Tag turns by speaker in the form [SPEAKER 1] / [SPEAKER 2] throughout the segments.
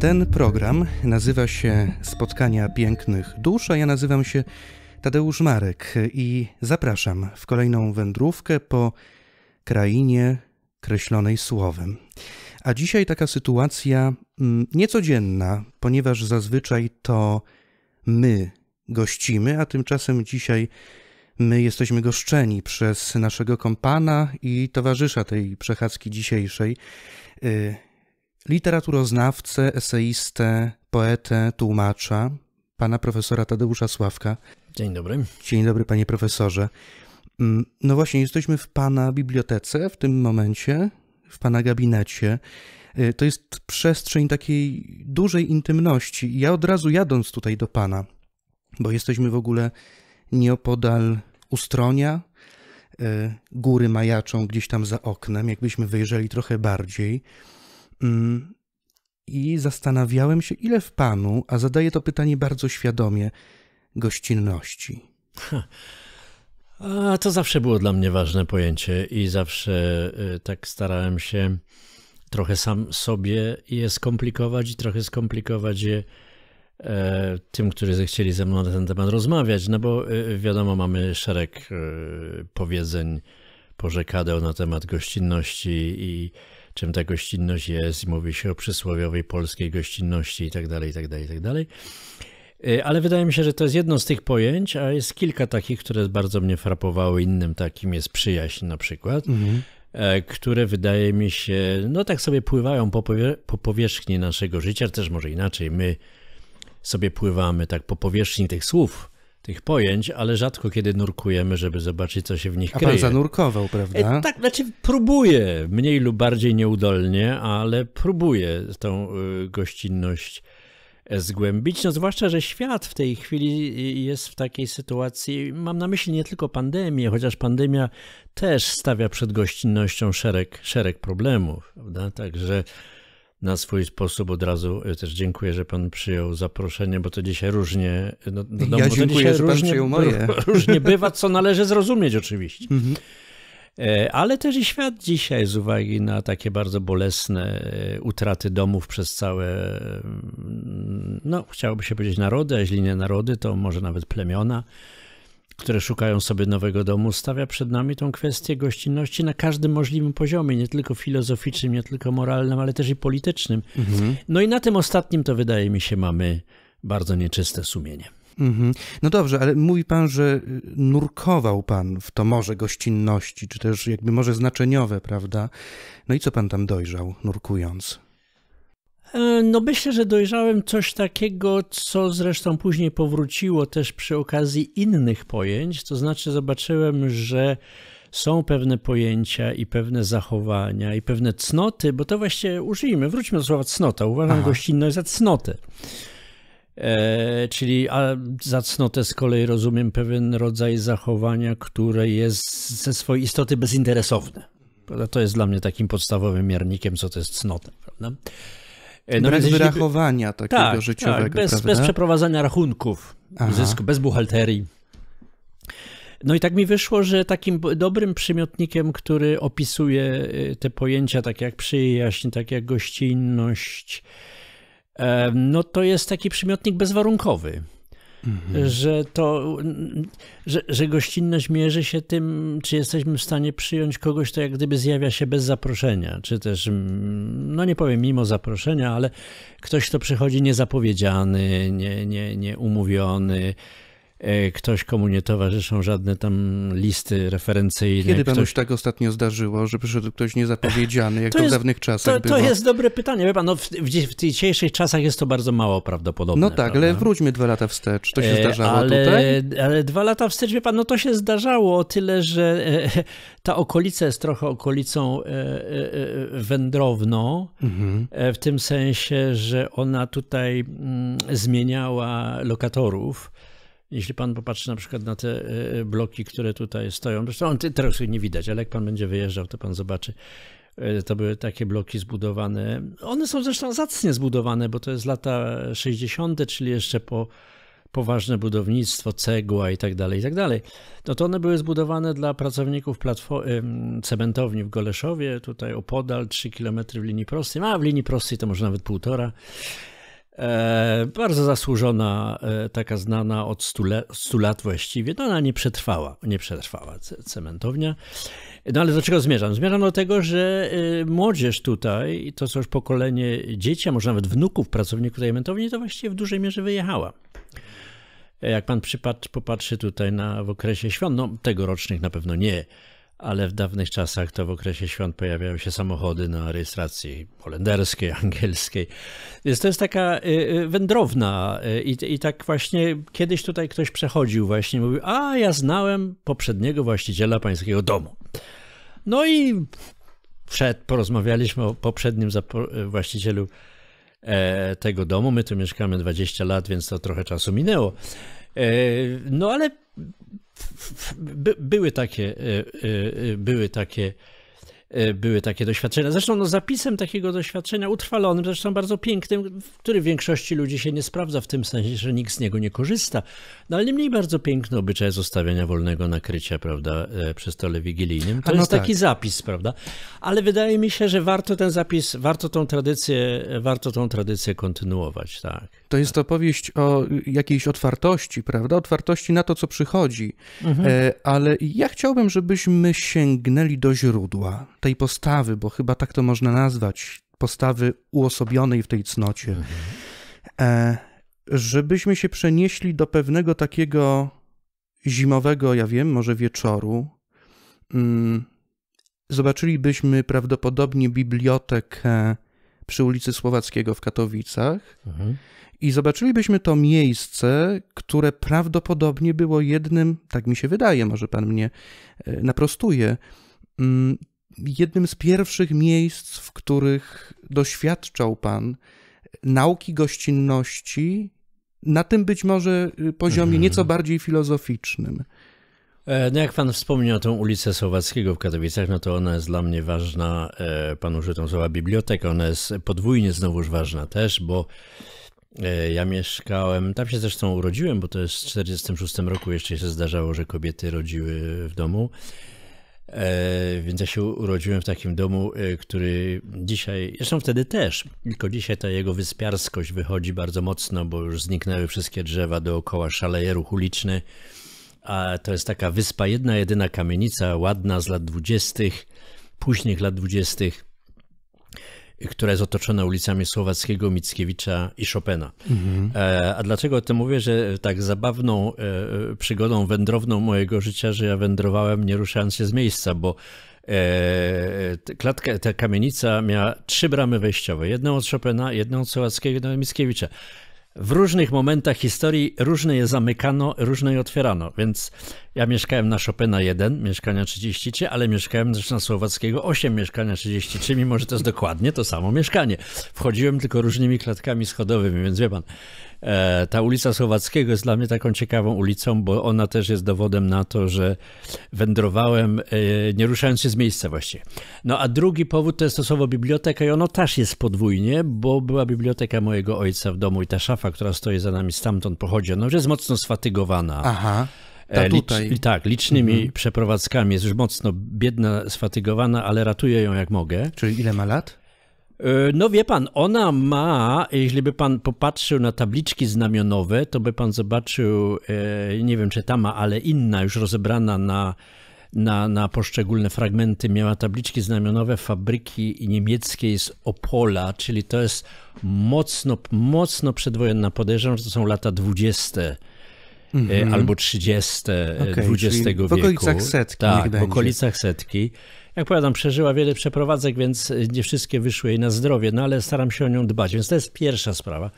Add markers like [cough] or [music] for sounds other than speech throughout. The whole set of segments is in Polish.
[SPEAKER 1] Ten program nazywa się Spotkania Pięknych Dusz, a ja nazywam się Tadeusz Marek i zapraszam w kolejną wędrówkę po krainie kreślonej słowem. A dzisiaj taka sytuacja mm, niecodzienna, ponieważ zazwyczaj to my gościmy, a tymczasem dzisiaj my jesteśmy goszczeni przez naszego kompana i towarzysza tej przechadzki dzisiejszej, y, literaturoznawcę, eseistę, poetę, tłumacza, pana profesora Tadeusza Sławka. Dzień dobry. Dzień dobry, panie profesorze. Mm, no właśnie, jesteśmy w pana bibliotece w tym momencie, w pana gabinecie. Y, to jest przestrzeń takiej dużej intymności. Ja od razu jadąc tutaj do pana, bo jesteśmy w ogóle nieopodal ustronia, y, góry majaczą gdzieś tam za oknem, jakbyśmy wyjrzeli trochę bardziej. Mm. I zastanawiałem się, ile w panu, a zadaję to pytanie bardzo świadomie, gościnności.
[SPEAKER 2] A to zawsze było dla mnie ważne pojęcie i zawsze y, tak starałem się trochę sam sobie je skomplikować i trochę skomplikować je e, tym, którzy zechcieli ze mną na ten temat rozmawiać, no bo y, wiadomo, mamy szereg y, powiedzeń, porzekadeł na temat gościnności i czym ta gościnność jest i mówi się o przysłowiowej polskiej gościnności itd., itd., itd. Ale wydaje mi się, że to jest jedno z tych pojęć, a jest kilka takich, które bardzo mnie frapowały. Innym takim jest przyjaźń na przykład. Mhm e, które wydaje mi się, no tak sobie pływają po, po powierzchni naszego życia, też może inaczej, my sobie pływamy tak po powierzchni tych słów, tych pojęć, ale rzadko kiedy nurkujemy, żeby zobaczyć, co się w nich A kryje. A pan
[SPEAKER 1] zanurkował, prawda?
[SPEAKER 2] E, tak, znaczy próbuję, mniej lub bardziej nieudolnie, ale próbuję tą y, gościnność e, zgłębić. No zwłaszcza, że świat w tej chwili y, jest w takiej sytuacji, mam na myśli nie tylko pandemię, chociaż pandemia też stawia przed gościnnością szereg, szereg problemów, prawda? Także na swój sposób od razu e, też dziękuję, że pan przyjął zaproszenie, bo to dzisiaj różnie. E, no, no, ja dziękuję, że pan różnie, przyjął moje. [laughs] Różnie bywa, co należy zrozumieć oczywiście. Mhm. E, ale też i świat dzisiaj, z uwagi na takie bardzo bolesne utraty domów przez całe, mm, no chciałoby się powiedzieć narody, a jeśli nie narody, to może nawet plemiona, które szukają sobie nowego domu, stawia przed nami tą kwestię gościnności na każdym możliwym poziomie, nie tylko filozoficznym, nie tylko moralnym, ale też i politycznym. Mhm. No i na tym ostatnim to wydaje mi się mamy bardzo nieczyste sumienie. Mhm. No dobrze, ale mówi pan, że
[SPEAKER 1] y, nurkował pan w to morze gościnności, czy też jakby może znaczeniowe, prawda? No i co pan tam dojrzał, nurkując?
[SPEAKER 2] E, no myślę, że dojrzałem coś takiego, co zresztą później powróciło też przy okazji innych pojęć, to znaczy zobaczyłem, że są pewne pojęcia i pewne zachowania i pewne cnoty, bo to właśnie użyjmy, wróćmy do słowa cnota, uważam Aha. gościnność za cnotę. E, czyli a za cnotę z kolei rozumiem pewien rodzaj zachowania, które jest ze swojej istoty bezinteresowne. To jest dla mnie takim podstawowym miernikiem, co to jest cnota. Prawda? E, no wyrachowania takiego tak, tak życiowego, tak, bez, bez przeprowadzania rachunków zysku, bez buchalterii. No i tak mi wyszło, że takim dobrym przymiotnikiem, który opisuje y, te pojęcia, tak jak przyjaźń, tak jak gościnność, no to jest taki przymiotnik bezwarunkowy. Mhm. Że to, że, że gościnność mierzy się tym, czy jesteśmy w stanie przyjąć kogoś, kto jak gdyby zjawia się bez zaproszenia, czy też, mm, no nie powiem mimo zaproszenia, ale ktoś, kto przychodzi niezapowiedziany, nie, nie, nie umówiony, E, ktoś, komu nie towarzyszą żadne tam listy referencyjne. Kiedy ktoś... panu się tak ostatnio zdarzyło, że przyszedł ktoś niezapowiedziany, jak to, to jest, w dawnych czasach to, było? To jest dobre pytanie. Wie pan, no, w, w, dzisiejszych czasach jest to bardzo mało prawdopodobne. No tak, prawda? ale wróćmy
[SPEAKER 1] dwa lata wstecz. To się e, zdarzało ale, tutaj?
[SPEAKER 2] Ale dwa lata wstecz, wie pan, no to się zdarzało, tyle, że e, ta okolica jest trochę okolicą wędrowną, mhm. w tym sensie, że ona tutaj mm, zmieniała lokatorów. Jeśli pan popatrzy na przykład na te y, y, bloki, które tutaj stoją, zresztą on teraz nie widać, ale jak pan będzie wyjeżdżał, to pan zobaczy. Y, to były takie bloki zbudowane. One są zresztą zacnie zbudowane, bo to jest lata 60., czyli jeszcze po poważne budownictwo, cegła i tak dalej, i tak dalej. No to one były zbudowane dla pracowników cementowni w Goleszowie, tutaj opodal, 3 km w linii prostej, a w linii prostej to może nawet półtora. E, bardzo zasłużona, e, taka znana od 100 lat, 100 lat właściwie. No ona nie przetrwała, nie przetrwała cementownia. No ale do czego zmierzam? Zmierzam do tego, że y, młodzież tutaj, to są już pokolenie dzieci, a może nawet wnuków pracowników tej cementowni, to właściwie w dużej mierze wyjechała. Jak pan przypatr, popatrzy tutaj na, w okresie świąt, no tegorocznych na pewno nie, ale w dawnych czasach to w okresie świąt pojawiały się samochody na rejestracji holenderskiej, [laughs] angielskiej. Więc to jest taka y, y, wędrowna y, i, i tak właśnie kiedyś tutaj ktoś przechodził właśnie, mówił, a ja znałem poprzedniego właściciela pańskiego domu. No i przed porozmawialiśmy o poprzednim właścicielu e, tego domu. My tu mieszkamy 20 lat, więc to trochę czasu minęło. E, no ale by, były takie, e, e, e, były takie były takie doświadczenia. Zresztą no, zapisem takiego doświadczenia utrwalonym, zresztą bardzo pięknym, który w większości ludzi się nie sprawdza w tym sensie, że nikt z niego nie korzysta, no ale niemniej bardzo piękny obyczaj zostawiania wolnego nakrycia, prawda, przy stole wigilijnym. To no jest tak. taki zapis, prawda? Ale wydaje mi się, że warto ten zapis, warto tą tradycję, warto tą tradycję kontynuować, tak. To jest opowieść
[SPEAKER 1] o jakiejś otwartości, prawda? Otwartości na to, co przychodzi. Mhm. E, ale ja chciałbym, żebyśmy sięgnęli do źródła tej postawy, bo chyba tak to można nazwać, postawy uosobionej w tej cnocie. Mhm. E, żebyśmy się przenieśli do pewnego takiego zimowego, ja wiem, może wieczoru, mm, zobaczylibyśmy prawdopodobnie bibliotekę przy ulicy Słowackiego w Katowicach. Mhm i zobaczylibyśmy to miejsce, które prawdopodobnie było jednym, tak mi się wydaje, może pan mnie e, naprostuje, mm, jednym z pierwszych miejsc, w których doświadczał pan e, nauki gościnności na tym być może y, poziomie mhm. nieco bardziej filozoficznym.
[SPEAKER 2] E, no jak pan wspomniał tą ulicę Słowackiego w Katowicach, no to ona jest dla mnie ważna, pan użył tą słowa biblioteka, ona jest podwójnie znowuż ważna też, bo E, ja mieszkałem, tam się zresztą urodziłem, bo to jest w 1946 roku, jeszcze się zdarzało, że kobiety rodziły w domu. E, więc ja się urodziłem w takim domu, e, który dzisiaj, zresztą wtedy też, tylko dzisiaj ta jego wyspiarskość wychodzi bardzo mocno, bo już zniknęły wszystkie drzewa dookoła, szaleje ruch uliczny. A to jest taka wyspa, jedna jedyna kamienica, ładna z lat dwudziestych, późnych lat dwudziestych która jest otoczona ulicami Słowackiego, Mickiewicza i Chopina. Mhm. E, a dlaczego o tym mówię, że tak zabawną e, przygodą wędrowną mojego życia, że ja wędrowałem nie ruszając się z miejsca, bo e, klatka, ta kamienica miała trzy bramy wejściowe. Jedną od Chopina, jedną od Słowackiego, jedną od Mickiewicza w różnych momentach historii różne je zamykano, różne je otwierano. Więc ja mieszkałem na Chopina 1, mieszkania 33, ale mieszkałem też na Słowackiego 8, mieszkania 33, mimo że to jest dokładnie to samo mieszkanie. Wchodziłem tylko różnymi klatkami schodowymi, więc wie pan, e, ta ulica Słowackiego jest dla mnie taką ciekawą ulicą, bo ona też jest dowodem na to, że wędrowałem e, nie ruszając się z miejsca właściwie. No a drugi powód to jest to słowo biblioteka i ono też jest podwójnie, bo była biblioteka mojego ojca w domu i ta szafa szafa, która stoi za nami, stamtąd pochodzi, no już jest mocno sfatygowana. Aha. Ta e, tutaj. tak, licznymi mhm. przeprowadzkami. Jest już mocno biedna, sfatygowana, ale ratuję ją jak mogę. Czyli ile ma lat? E, no wie pan, ona ma, jeśli by pan popatrzył na tabliczki znamionowe, to by pan zobaczył, e, nie wiem czy ta ma, ale inna już rozebrana na na, na poszczególne fragmenty. Miała tabliczki znamionowe fabryki niemieckiej z Opola, czyli to jest mocno, mocno przedwojenna. Podejrzewam, że to są lata dwudzieste. Mm -hmm. albo 30 okay, XX wieku. W okolicach setki. Tak, w okolicach setki. Jak powiadam, przeżyła wiele przeprowadzek, więc e, nie wszystkie wyszły jej na zdrowie, no ale staram się o nią dbać. Więc to jest pierwsza sprawa.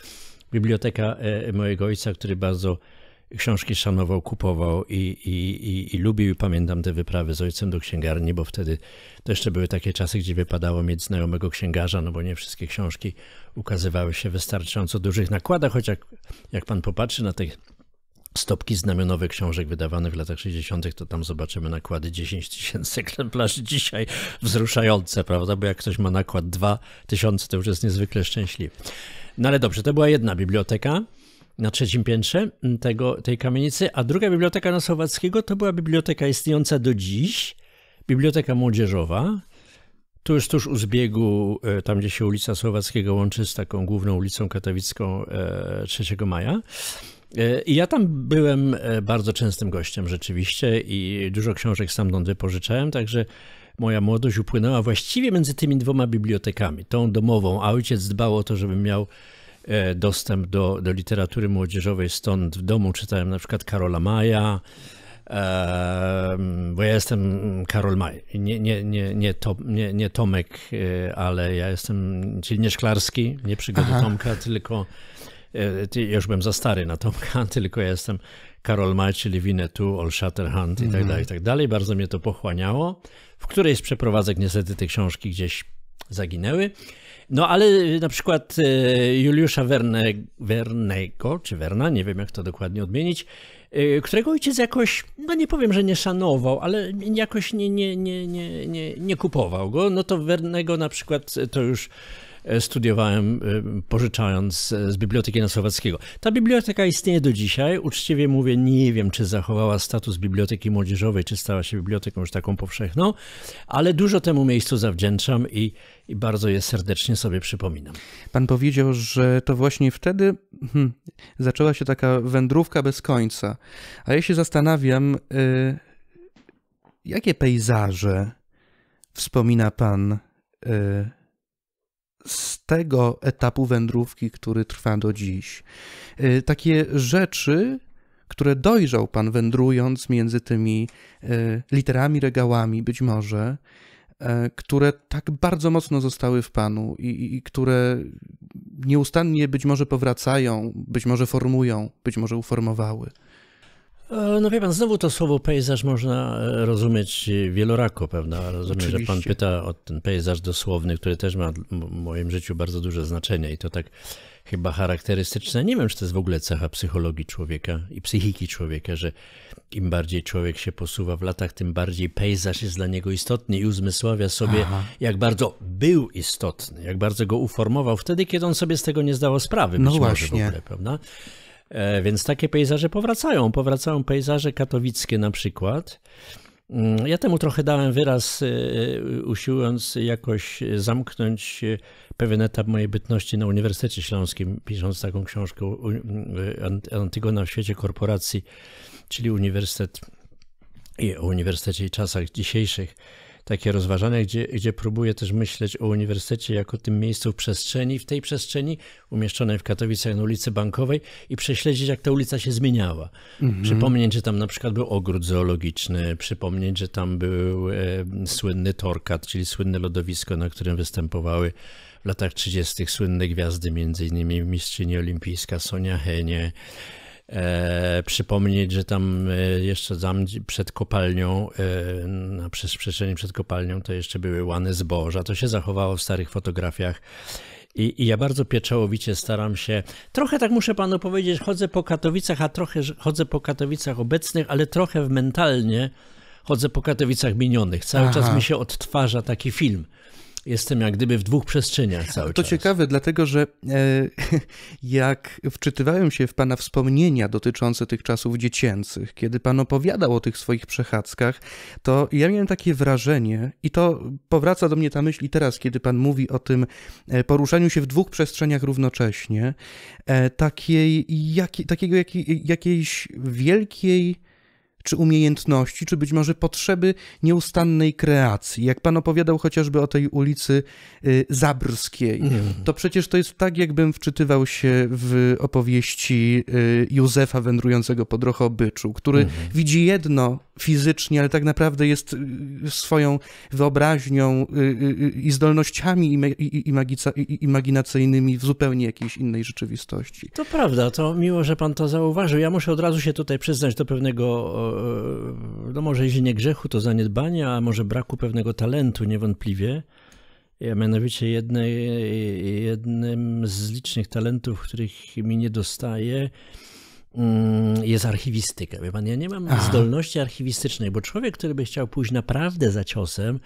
[SPEAKER 2] Biblioteka e, mojego ojca, który bardzo książki szanował, kupował i, i, i, i lubił. Pamiętam te wyprawy z ojcem do księgarni, bo wtedy to jeszcze były takie czasy, gdzie wypadało mieć znajomego księgarza, no bo nie wszystkie książki ukazywały się wystarczająco dużych nakładach, chociaż jak, jak pan popatrzy na te stopki znamionowe książek wydawanych w latach 60., to tam zobaczymy nakłady 10 tysięcy egzemplarzy dzisiaj wzruszające, prawda? Bo jak ktoś ma nakład 2 tysiące, to już jest niezwykle szczęśliwy. No ale dobrze, to była jedna biblioteka na trzecim piętrze mm, tego, tej kamienicy, a druga biblioteka na Słowackiego to była biblioteka istniejąca do dziś, biblioteka młodzieżowa, tuż, tuż u zbiegu, e, tam gdzie się ulica Słowackiego łączy z taką główną ulicą katowicką 3 e, maja. E, I ja tam byłem bardzo częstym gościem rzeczywiście i dużo książek stamtąd wypożyczałem, także moja młodość upłynęła właściwie między tymi dwoma bibliotekami, tą domową, a ojciec dbał o to, żebym miał E, dostęp do, do literatury młodzieżowej, stąd w domu czytałem na przykład Karola Maja, bo ja jestem Karol Maj, nie, nie, nie, nie, to, nie, nie Tomek, e, ale ja jestem, czyli nie Szklarski, nie przygody Aha. Tomka, tylko e, ja już byłem za stary na Tomka, [laughs] tylko ja jestem Karol Maj, czyli Winnetou, All Shatterhand i tak mhm. dalej, i tak dalej. Bardzo mnie to pochłaniało. W której z przeprowadzek niestety te książki gdzieś zaginęły. No ale y, na przykład y, Juliusza Werne, Wernego, czy Werna, nie wiem jak to dokładnie odmienić, y, którego ojciec jakoś, no nie powiem, że nie szanował, ale jakoś nie, nie, nie, nie, nie, nie kupował go, no to Wernego na przykład to już E, studiowałem e, pożyczając z Biblioteki Słowackiego. Ta biblioteka istnieje do dzisiaj. Uczciwie mówię, nie wiem, czy zachowała status Biblioteki Młodzieżowej, czy stała się biblioteką już taką powszechną, ale dużo temu miejscu zawdzięczam i, i bardzo je serdecznie sobie przypominam. Pan powiedział, że to właśnie wtedy
[SPEAKER 1] hmm, zaczęła się taka wędrówka bez końca. A ja się zastanawiam, y, jakie pejzaże wspomina pan y, z tego etapu wędrówki, który trwa do dziś. Y, takie rzeczy, które dojrzał pan wędrując między tymi y, literami, regałami, być może, y, które tak bardzo mocno zostały w panu i, i, które nieustannie być może powracają, być może formują, być może uformowały.
[SPEAKER 2] E, no wie pan, znowu to słowo pejzaż można e, rozumieć e, wielorako, prawda? Rozumiem, Oczywiście. że pan pyta o ten pejzaż dosłowny, który też ma w moim życiu bardzo duże znaczenie i to tak chyba charakterystyczne. Nie wiem, czy to jest w ogóle cecha psychologii człowieka i psychiki człowieka, że im bardziej człowiek się posuwa w latach, tym bardziej pejzaż jest dla niego istotny i uzmysławia sobie, Aha. jak bardzo był istotny, jak bardzo go uformował wtedy, kiedy on sobie z tego nie zdawał sprawy. No właśnie. Może w ogóle, prawda? E, więc takie pejzaże powracają. Powracają pejzaże katowickie na przykład. Mm, ja temu trochę dałem wyraz, e, usiłując jakoś zamknąć e, pewien etap mojej bytności na Uniwersytecie Śląskim, pisząc taką książkę Antygona w świecie korporacji, czyli Uniwersytet i o Uniwersytecie i czasach dzisiejszych takie rozważania, gdzie, gdzie próbuję też myśleć o uniwersytecie jako tym miejscu w przestrzeni, w tej przestrzeni umieszczonej w Katowicach na ulicy Bankowej i prześledzić, jak ta ulica się zmieniała. Mhm. Przypomnieć, że tam na przykład był ogród zoologiczny, przypomnieć, że tam był e, słynny torkat, czyli słynne lodowisko, na którym występowały w latach 30. słynne gwiazdy, między innymi mistrzyni olimpijska Sonia Henie, E, przypomnieć, że tam e, jeszcze tam przed kopalnią, e, na przestrzeni przed kopalnią, to jeszcze były łany zboża. To się zachowało w starych fotografiach. I, I, ja bardzo pieczołowicie staram się, trochę tak muszę panu powiedzieć, chodzę po Katowicach, a trochę chodzę po Katowicach obecnych, ale trochę mentalnie chodzę po Katowicach minionych. Cały Aha. czas mi się odtwarza taki film. Jestem jak gdyby w dwóch przestrzeniach cały to czas. To
[SPEAKER 1] ciekawe, dlatego że e, [laughs] jak wczytywałem się w Pana wspomnienia dotyczące tych czasów dziecięcych, kiedy Pan opowiadał o tych swoich przechadzkach, to ja miałem takie wrażenie, i to powraca do mnie ta myśl i teraz, kiedy Pan mówi o tym e, poruszaniu się w dwóch przestrzeniach równocześnie, e, takiej, jak, takiego jak, jakiejś wielkiej czy umiejętności, czy być może potrzeby nieustannej kreacji. Jak pan opowiadał chociażby o tej ulicy y, Zabrskiej, mm. to przecież to jest tak, jakbym wczytywał się w opowieści y, Józefa wędrującego po drohobyczu, który mm. widzi jedno fizycznie, ale tak naprawdę jest y, swoją wyobraźnią i zdolnościami imaginacyjnymi w zupełnie jakiejś innej rzeczywistości.
[SPEAKER 2] To prawda, to miło, że pan to zauważył. Ja muszę od razu się tutaj przyznać do pewnego E, no może jeśli nie grzechu, to zaniedbania, a może braku pewnego talentu niewątpliwie. Ja mianowicie jedne, jednym z licznych talentów, których mi nie dostaje, mm, jest archiwistyka. Wie pan, ja nie mam Aha. zdolności archiwistycznej, bo człowiek, który by chciał pójść naprawdę za ciosem,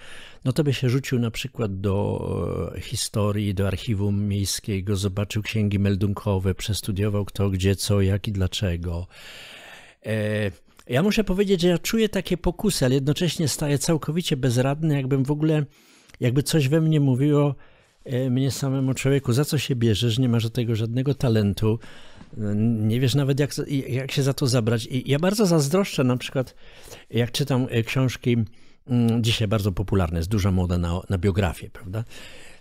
[SPEAKER 2] no to by się rzucił na przykład do e, historii, do archiwum miejskiego, zobaczył księgi meldunkowe, przestudiował kto, gdzie, co, jak i dlaczego. E, ja muszę powiedzieć, że ja czuję takie pokusy, ale jednocześnie staję całkowicie bezradny, jakbym w ogóle, jakby coś we mnie mówiło e, mnie samemu człowieku, za co się bierzesz, nie masz do tego żadnego talentu, nie wiesz nawet jak, jak się za to zabrać. I ja bardzo zazdroszczę na przykład, jak czytam e, książki, mm, dzisiaj bardzo popularne, jest duża moda na, na biografię, prawda?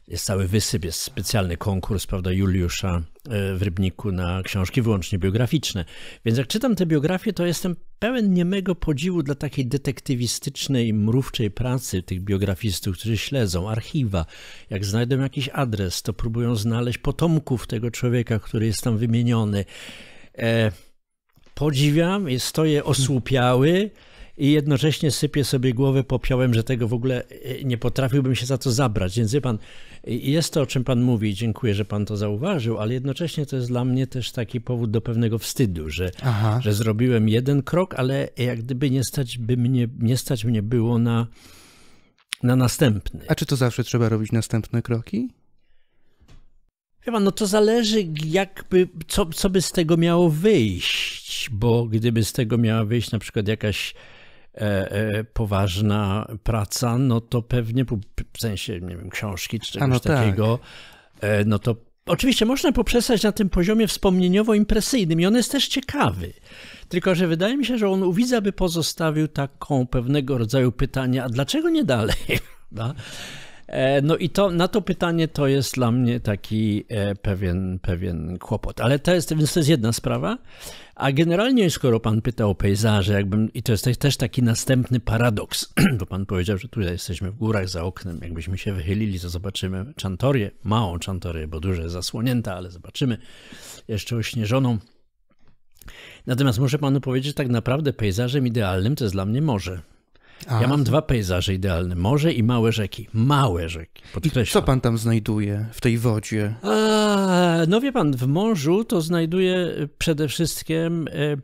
[SPEAKER 2] jest cały wysyp, jest specjalny konkurs, prawda, Juliusza e, w Rybniku na książki wyłącznie biograficzne. Więc jak czytam te biografie, to jestem pełen niemego podziwu dla takiej detektywistycznej, mrówczej pracy tych biografistów, którzy śledzą archiwa. Jak znajdą jakiś adres, to próbują znaleźć potomków tego człowieka, który jest tam wymieniony. E, podziwiam, stoję osłupiały i jednocześnie sypię sobie głowę popiołem, że tego w ogóle e, nie potrafiłbym się za to zabrać. Więc wie pan, jest to, o czym pan mówi i dziękuję, że pan to zauważył, ale jednocześnie to jest dla mnie też taki powód do pewnego wstydu, że, że zrobiłem jeden krok, ale jak gdyby nie stać, by mnie, nie stać mnie było na, na następny. A czy to zawsze trzeba robić następne kroki? Chyba, no to zależy, jakby, co, co by z tego miało wyjść, bo gdyby z tego miała wyjść na przykład jakaś E, e, poważna praca, no to pewnie, w sensie, nie wiem, książki czy czegoś no tak. takiego, tak. no to Oczywiście można poprzestać na tym poziomie wspomnieniowo-impresyjnym i on jest też ciekawy. Tylko, że wydaje mi się, że on u widza by pozostawił taką pewnego rodzaju pytania, a dlaczego nie dalej? [laughs] E, no i to, na to pytanie to jest dla mnie taki e, pewien, pewien kłopot. Ale to jest, więc to jest jedna sprawa. A generalnie, skoro pan pyta o pejzaże, jakbym, i to jest też taki następny paradoks, [clears throat] bo pan powiedział, że tutaj jesteśmy w górach za oknem, jakbyśmy się wychylili, to zobaczymy Czantorię, małą Czantorię, bo duże jest zasłonięta, ale zobaczymy jeszcze ośnieżoną. Natomiast muszę panu powiedzieć, że tak naprawdę pejzażem idealnym to jest dla mnie morze. A. Ja mam dwa pejzaże idealne: morze i małe rzeki. Małe rzeki. Podkreślam. I co pan tam znajduje w tej wodzie? A, no wie pan, w morzu to znajduje y, przede wszystkim y,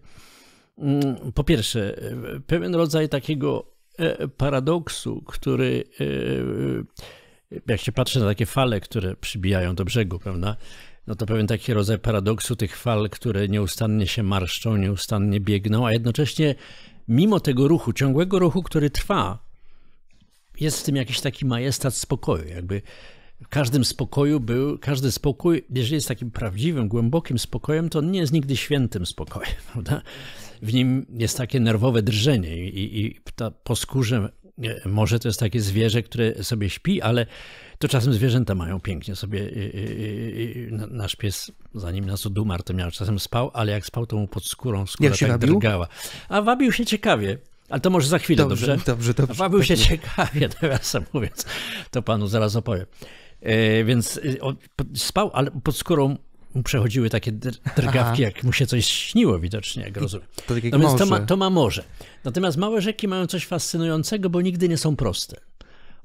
[SPEAKER 2] mm, po pierwsze y, pewien rodzaj takiego e, paradoksu, który jak się patrzy na takie fale, które przybijają do brzegu, prawda? No to pewien taki rodzaj paradoksu tych fal, które nieustannie się marszczą, nieustannie biegną, a jednocześnie mimo tego ruchu, ciągłego ruchu, który trwa, jest w tym jakiś taki majestat spokoju, jakby w każdym spokoju był, każdy spokój, jeżeli jest takim prawdziwym, głębokim spokojem, to on nie jest nigdy świętym spokojem, [laughs] prawda? W nim jest takie nerwowe drżenie i, i, ta, po skórze może to jest takie zwierzę, które sobie śpi, ale to czasem zwierzęta mają pięknie sobie. Y, y, y, nasz pies, zanim nas odumarł, to miał czasem spał, ale jak spał, to mu pod skórą skóra tak wabił? drgała. A wabił się ciekawie. Ale to może za chwilę, dobrze? Dobrze, dobrze. dobrze wabił się ciekawie, nawiasem [laughs] mówiąc. To panu zaraz opowiem. E, więc spał, ale pod skórą przechodziły takie drgawki, Aha. jak mu się coś śniło widocznie, jak rozumiem. To tak Natomiast to ma, to ma morze. Natomiast małe rzeki mają coś fascynującego, bo nigdy nie są proste.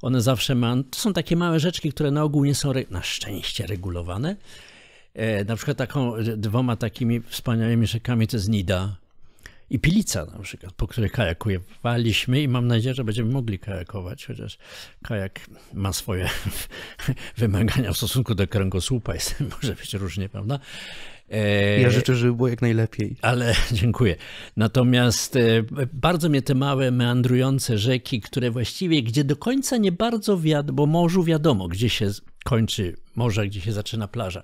[SPEAKER 2] One zawsze mają. to są takie małe rzeczki, które na ogół nie są na szczęście regulowane. E, na przykład taką, e, dwoma takimi wspaniałymi rzekami to jest Nida, i Pilica na przykład, po której kajakowaliśmy i mam nadzieję, że będziemy mogli kajakować, chociaż kajak ma swoje [laughs] wymagania w stosunku do kręgosłupa, jest, [laughs] może być różnie, prawda? E, ja życzę, żeby było jak najlepiej. Ale [laughs] dziękuję. Natomiast e, bardzo mnie te małe, meandrujące rzeki, które właściwie gdzie do końca nie bardzo wiadomo, bo morzu wiadomo, gdzie się kończy morze, gdzie się zaczyna plaża.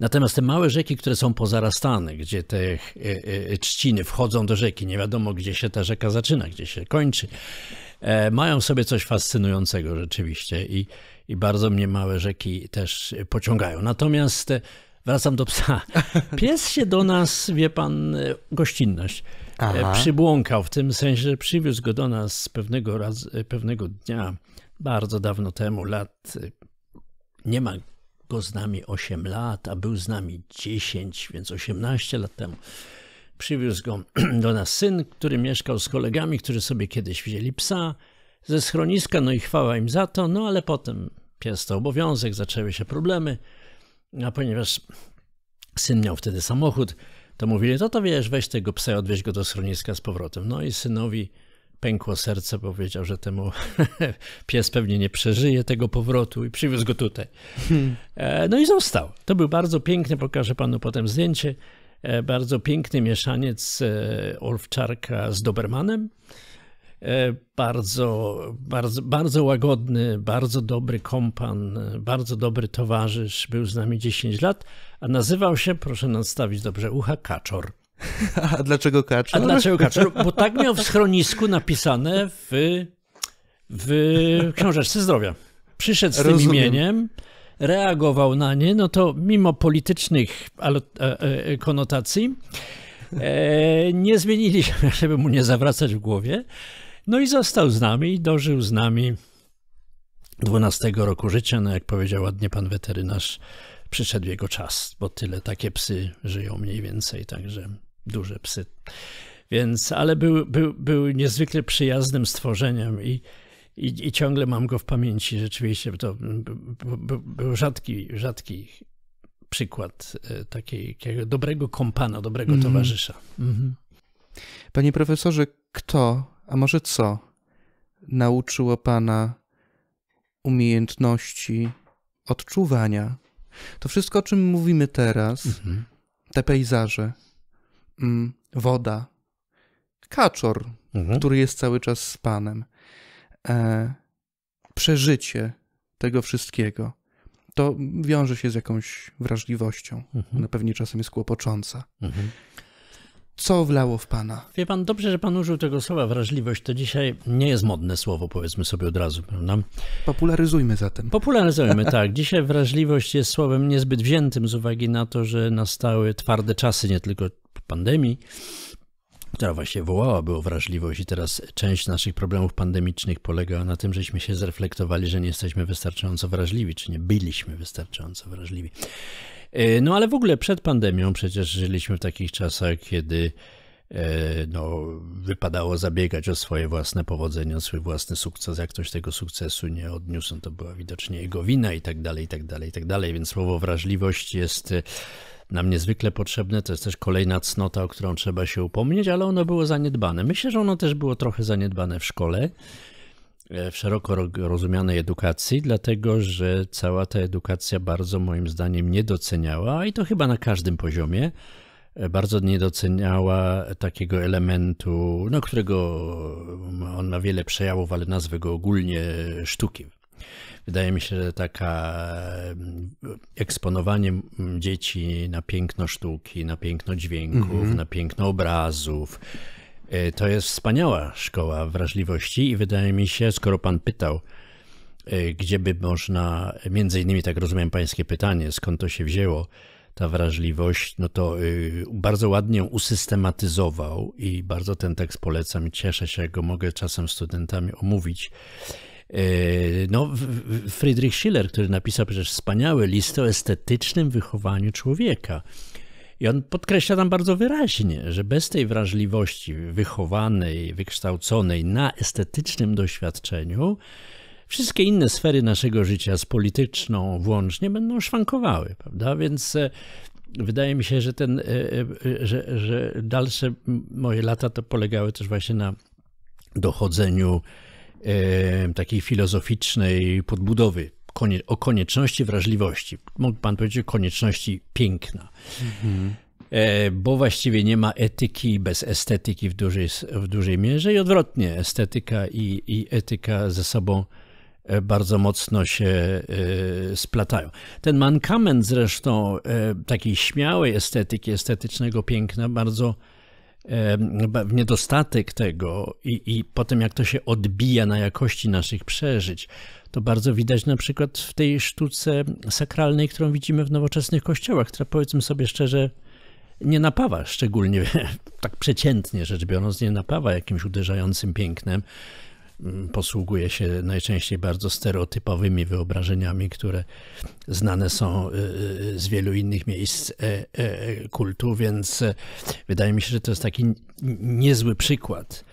[SPEAKER 2] Natomiast te małe rzeki, które są pozarastane, gdzie te e, e, trzciny wchodzą do rzeki, nie wiadomo gdzie się ta rzeka zaczyna, gdzie się kończy, e, mają sobie coś fascynującego rzeczywiście i, i bardzo mnie małe rzeki też pociągają. Natomiast wracam do psa. [laughs] Pies się do nas, wie pan, gościnność. Aha. Przybłąkał w tym sensie, że przywiózł go do nas pewnego, raz, pewnego dnia, bardzo dawno temu, lat nie ma go z nami 8 lat, a był z nami 10, więc 18 lat temu. Przywiózł go [clears throat] do nas syn, który mieszkał z kolegami, którzy sobie kiedyś wzięli psa ze schroniska, no i chwała im za to, no ale potem pies to obowiązek, zaczęły się problemy, a ponieważ syn miał wtedy samochód, to mówili, to to wiesz, weź tego psa, odwieź go do schroniska z powrotem. No i synowi pękło serce, bo wiedział, że temu [laughs] pies pewnie nie przeżyje tego powrotu i przywiózł go tutaj. Hmm. E, no i został. To był bardzo piękny, pokażę panu potem zdjęcie, e, bardzo piękny mieszaniec e, olfczarka z Dobermanem. Bardzo, bardzo, bardzo łagodny, bardzo dobry kompan, bardzo dobry towarzysz. Był z nami 10 lat, a nazywał się, proszę nadstawić dobrze ucha, Kaczor. [laughs] A dlaczego kaczor? A dlaczego kaczor? Bo tak miał w schronisku napisane w, w książeczce zdrowia. Przyszedł z tym imieniem, reagował na nie, no to mimo politycznych e, e, konotacji e, nie zmienili się, [laughs] żeby mu nie zawracać w głowie. No i został z nami i dożył z nami 12 roku życia. No jak powiedział ładnie pan weterynarz, przyszedł jego czas, bo tyle takie psy żyją mniej więcej, także duże psy. Więc, ale był, był, był niezwykle przyjaznym stworzeniem i, i, i ciągle mam go w pamięci. Rzeczywiście to był, był rzadki, rzadki przykład e, takiego dobrego kompana, dobrego mm. towarzysza. Mm.
[SPEAKER 1] Panie profesorze, kto, a może co nauczyło pana umiejętności odczuwania? To wszystko, o czym mówimy teraz, mm -hmm. te pejzaże, Mm, woda, kaczor, mhm. który jest cały czas z Panem, e, przeżycie tego wszystkiego, to wiąże się z jakąś wrażliwością. Mhm. Ona pewnie czasem jest kłopocząca. Mhm. Co wlało w Pana?
[SPEAKER 2] Wie Pan, dobrze, że Pan użył tego słowa wrażliwość. To dzisiaj nie jest modne słowo, powiedzmy sobie od razu, prawda? Popularyzujmy zatem. Popularyzujmy, [laughs] tak. Dzisiaj wrażliwość jest słowem niezbyt wziętym z uwagi na to, że nastały twarde czasy, nie tylko pandemii, która właśnie wołałaby o wrażliwość i teraz część naszych problemów pandemicznych polega na tym, żeśmy się zreflektowali, że nie jesteśmy wystarczająco wrażliwi, czy nie byliśmy wystarczająco wrażliwi. E, no ale w ogóle przed pandemią przecież żyliśmy w takich czasach, kiedy e, no, wypadało zabiegać o swoje własne powodzenie, o swój własny sukces. Jak ktoś tego sukcesu nie odniósł, no to była widocznie jego wina i tak dalej, i tak dalej, i tak dalej. Więc słowo wrażliwość jest nam niezwykle potrzebne. To jest też kolejna cnota, o którą trzeba się upomnieć, ale ono było zaniedbane. Myślę, że ono też było trochę zaniedbane w szkole, e, w szeroko rozumianej edukacji, dlatego że cała ta edukacja bardzo moim zdaniem nie doceniała, i to chyba na każdym poziomie, e, bardzo nie doceniała takiego elementu, no, którego on ma wiele przejawów, ale nazwę go ogólnie sztuki. Wydaje mi się, że taka eksponowanie dzieci na piękno sztuki, na piękno dźwięków, mm -hmm. na piękno obrazów, y, to jest wspaniała szkoła wrażliwości i wydaje mi się, skoro pan pytał, y, gdzie by można, między innymi tak rozumiem pańskie pytanie, skąd to się wzięło, ta wrażliwość, no to y, bardzo ładnie ją usystematyzował i bardzo ten tekst polecam i cieszę się, jak go mogę czasem studentami omówić. E, no, Friedrich Schiller, który napisał przecież wspaniały list o estetycznym wychowaniu człowieka. I on podkreśla tam bardzo wyraźnie, że bez tej wrażliwości wychowanej, wykształconej na estetycznym doświadczeniu, wszystkie inne sfery naszego życia, z polityczną włącznie, będą szwankowały, prawda? Więc e, wydaje mi się, że, ten, e, że, że dalsze moje lata to polegały też właśnie na dochodzeniu takiej filozoficznej podbudowy o konieczności wrażliwości. Mógł pan powiedzieć o konieczności piękna. Mhm. Bo właściwie nie ma etyki bez estetyki w dużej, w dużej mierze i odwrotnie, estetyka i, i etyka ze sobą e, bardzo mocno się e, splatają. Ten mankament zresztą takiej śmiałej estetyki, estetycznego piękna bardzo w niedostatek tego i, i potem jak to się odbija na jakości naszych przeżyć, to bardzo widać na przykład w tej sztuce sakralnej, którą widzimy w nowoczesnych kościołach, która powiedzmy sobie szczerze, nie napawa szczególnie, [laughs] tak przeciętnie rzecz biorąc, nie napawa jakimś uderzającym pięknem. Mm, posługuje się najczęściej bardzo stereotypowymi wyobrażeniami, które znane są y, y, y, z wielu innych miejsc e, e, e, kultu, więc wydaje mi się, że to jest taki niezły przykład,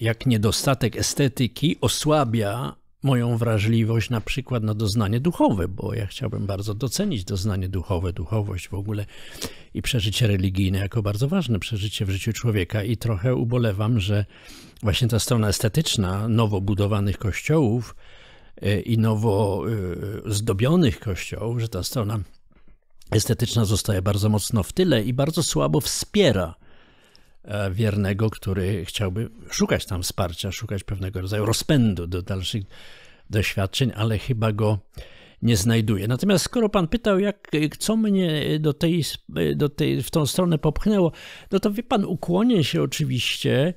[SPEAKER 2] jak niedostatek estetyki osłabia moją wrażliwość na przykład na doznanie duchowe, bo ja chciałbym bardzo docenić doznanie duchowe, duchowość w ogóle i przeżycie religijne jako bardzo ważne przeżycie w życiu człowieka i trochę ubolewam, że właśnie ta strona estetyczna nowo budowanych kościołów e, i nowo e, zdobionych kościołów, że ta strona estetyczna zostaje bardzo mocno w tyle i bardzo słabo wspiera E, wiernego, który chciałby szukać tam wsparcia, szukać pewnego rodzaju rozpędu do dalszych doświadczeń, ale chyba go nie znajduje. Natomiast skoro pan pytał, jak, co mnie do tej, do tej, w tą stronę popchnęło, no to wie pan, ukłonię się oczywiście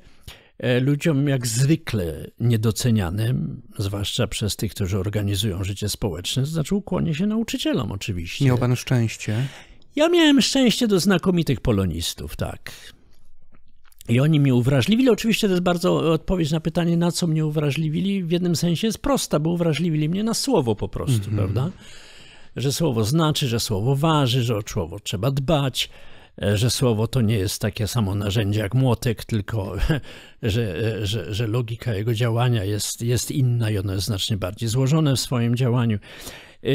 [SPEAKER 2] e, ludziom jak zwykle niedocenianym, zwłaszcza przez tych, którzy organizują życie społeczne, to znaczy ukłonię się nauczycielom oczywiście. Miał pan szczęście. Ja miałem szczęście do znakomitych polonistów, tak. I oni mnie uwrażliwili. Oczywiście to jest bardzo odpowiedź na pytanie, na co mnie uwrażliwili. W jednym sensie jest prosta, bo uwrażliwili mnie na słowo po prostu, mm -hmm. prawda? Że słowo znaczy, że słowo waży, że o słowo trzeba dbać, e, że słowo to nie jest takie samo narzędzie jak młotek, tylko [laughs] że, e, że, że logika jego działania jest, jest inna i ono jest znacznie bardziej złożone w swoim działaniu. E,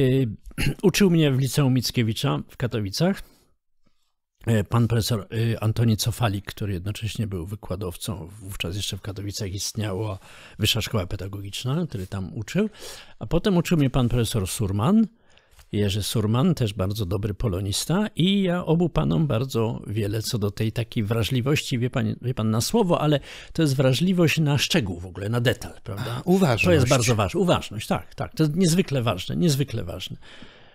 [SPEAKER 2] [clears throat] uczył mnie w liceum Mickiewicza w Katowicach E, pan profesor e, Antoni Cofalik, który jednocześnie był wykładowcą, wówczas jeszcze w Katowicach istniała Wyższa Szkoła Pedagogiczna, który tam uczył, a potem uczył mnie pan profesor Surman, Jerzy Surman, też bardzo dobry polonista i ja obu panom bardzo wiele co do tej takiej wrażliwości, wie pan, wie pan na słowo, ale to jest wrażliwość na szczegół w ogóle, na detal, prawda? Uważność. To jest bardzo ważne, uważność, tak, tak, to jest niezwykle ważne, niezwykle ważne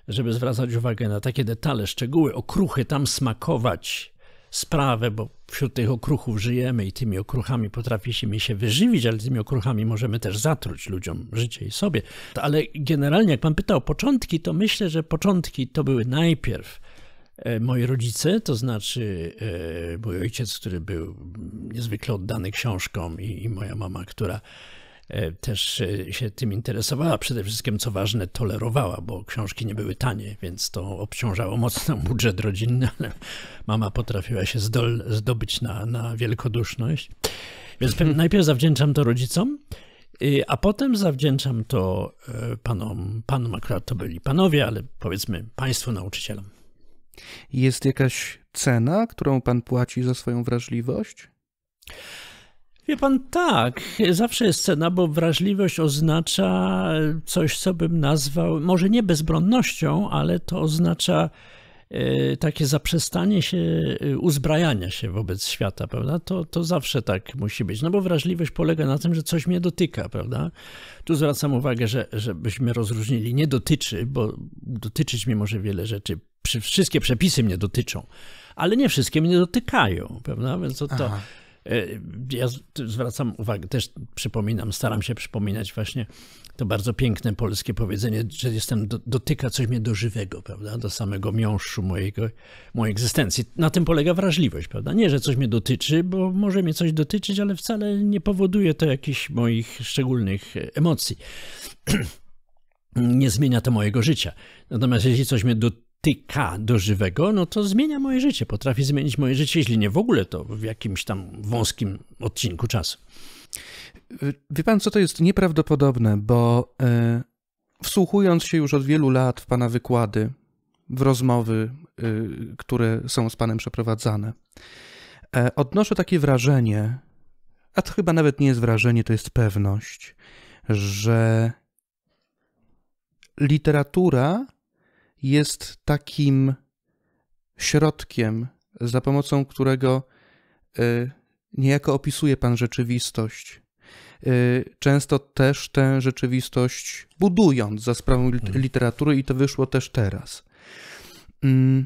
[SPEAKER 2] żeby zwracać uwagę na takie detale, szczegóły, okruchy, tam smakować sprawę, bo wśród tych okruchów żyjemy i tymi okruchami potrafimy się wyżywić, ale tymi okruchami możemy też zatruć ludziom życie i sobie. Ale generalnie, jak pan pytał o początki, to myślę, że początki to były najpierw e, moi rodzice, to znaczy e, mój ojciec, który był niezwykle oddany książkom i, i moja mama, która E, też e, się tym interesowała. Przede wszystkim, co ważne, tolerowała, bo książki nie były tanie, więc to obciążało mocno [laughs] budżet rodzinny, ale mama potrafiła się zdol, zdobyć na, na wielkoduszność. Więc [laughs] najpierw zawdzięczam to rodzicom, y, a potem zawdzięczam to e, panom, panom akurat to byli panowie, ale powiedzmy państwu nauczycielom. Jest jakaś
[SPEAKER 1] cena, którą pan płaci za swoją wrażliwość?
[SPEAKER 2] Wie pan, tak, zawsze jest cena, bo wrażliwość oznacza coś, co bym nazwał, może nie bezbronnością, ale to oznacza e, takie zaprzestanie się e, uzbrajania się wobec świata, prawda? To, to zawsze tak musi być, no bo wrażliwość polega na tym, że coś mnie dotyka, prawda? Tu zwracam uwagę, że, żebyśmy rozróżnili, nie dotyczy, bo dotyczyć mnie może wiele rzeczy, wszystkie przepisy mnie dotyczą, ale nie wszystkie mnie dotykają, prawda? Więc to, to E, ja zwracam uwagę, też przypominam, staram się przypominać właśnie to bardzo piękne polskie powiedzenie, że jestem, dotyka coś mnie do żywego, prawda, do samego miąższu mojego, mojej egzystencji. Na tym polega wrażliwość, prawda, nie, że coś mnie dotyczy, bo może mnie coś dotyczyć, ale wcale nie powoduje to jakichś moich szczególnych e, emocji. [clears throat] nie zmienia to mojego życia. Natomiast jeśli coś mnie dotyczy, tyka do żywego, no to zmienia moje życie. Potrafi zmienić moje życie, jeśli nie w ogóle, to w jakimś tam wąskim odcinku czasu. Wie pan, co to jest nieprawdopodobne, bo e, wsłuchując się
[SPEAKER 1] już od wielu lat w pana wykłady, w rozmowy, e, które są z panem przeprowadzane, e, odnoszę takie wrażenie, a to chyba nawet nie jest wrażenie, to jest pewność, że literatura jest takim środkiem, za pomocą którego y, niejako opisuje Pan rzeczywistość. Y, często też tę rzeczywistość budując za sprawą mhm. literatury, i to wyszło też teraz. Mm,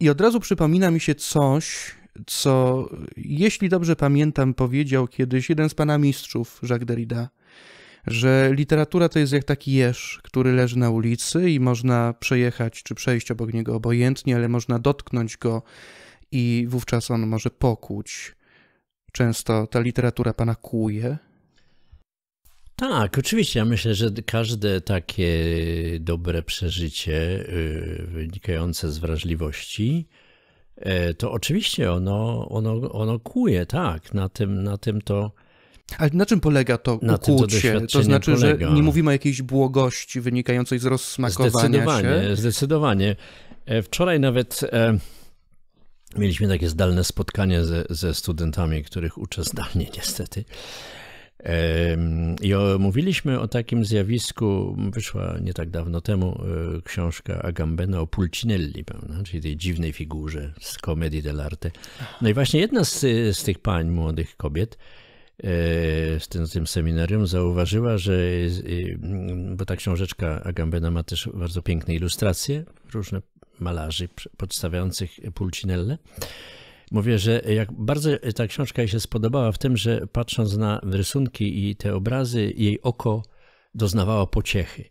[SPEAKER 1] I od razu przypomina mi się coś, co, jeśli dobrze pamiętam, powiedział kiedyś jeden z pana mistrzów, Jacques Derrida, że literatura to jest jak taki jeż, który leży na ulicy i można przejechać czy przejść obok niego obojętnie, ale można dotknąć go i wówczas on może pokuć. Często ta literatura pana kłuje.
[SPEAKER 2] Tak, oczywiście. Ja myślę, że każde takie dobre przeżycie y, wynikające z wrażliwości, e, to oczywiście ono, ono, ono kłuje, tak. Na tym, na tym to ale na czym polega to na ukłucie? To znaczy, polega. że nie mówimy o jakiejś błogości wynikającej z rozsmakowania zdecydowanie, się? Zdecydowanie. E, wczoraj nawet e, mieliśmy takie zdalne spotkanie ze, ze studentami, których uczę zdalnie [laughs] niestety. I mówiliśmy o takim zjawisku, wyszła nie tak dawno temu e, książka Agambena o Pulcinelli, prawda? czyli tej dziwnej figurze z komedii dell'arte. No i właśnie jedna z, z tych pań, młodych kobiet, E, z tym, tym seminarium zauważyła, że, e, bo ta książeczka Agambena ma też bardzo piękne ilustracje, różne malarzy podstawiających pulcinelle. Mówię, że jak bardzo ta książka jej się spodobała w tym, że patrząc na rysunki i te obrazy, jej oko doznawała pociechy.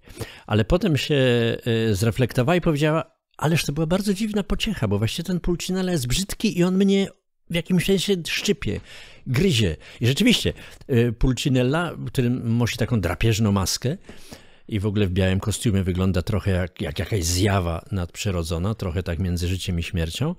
[SPEAKER 2] Ale potem się e, zreflektowała i powiedziała, Ależ to była bardzo dziwna pociecha, bo właśnie ten pulcinella jest brzydki i on mnie w jakimś sensie szczypie, gryzie. I rzeczywiście y, Pulcinella, który nosi taką drapieżną maskę i w ogóle w białym kostiumie wygląda trochę jak, jak jakaś zjawa nadprzyrodzona, trochę tak między życiem i śmiercią.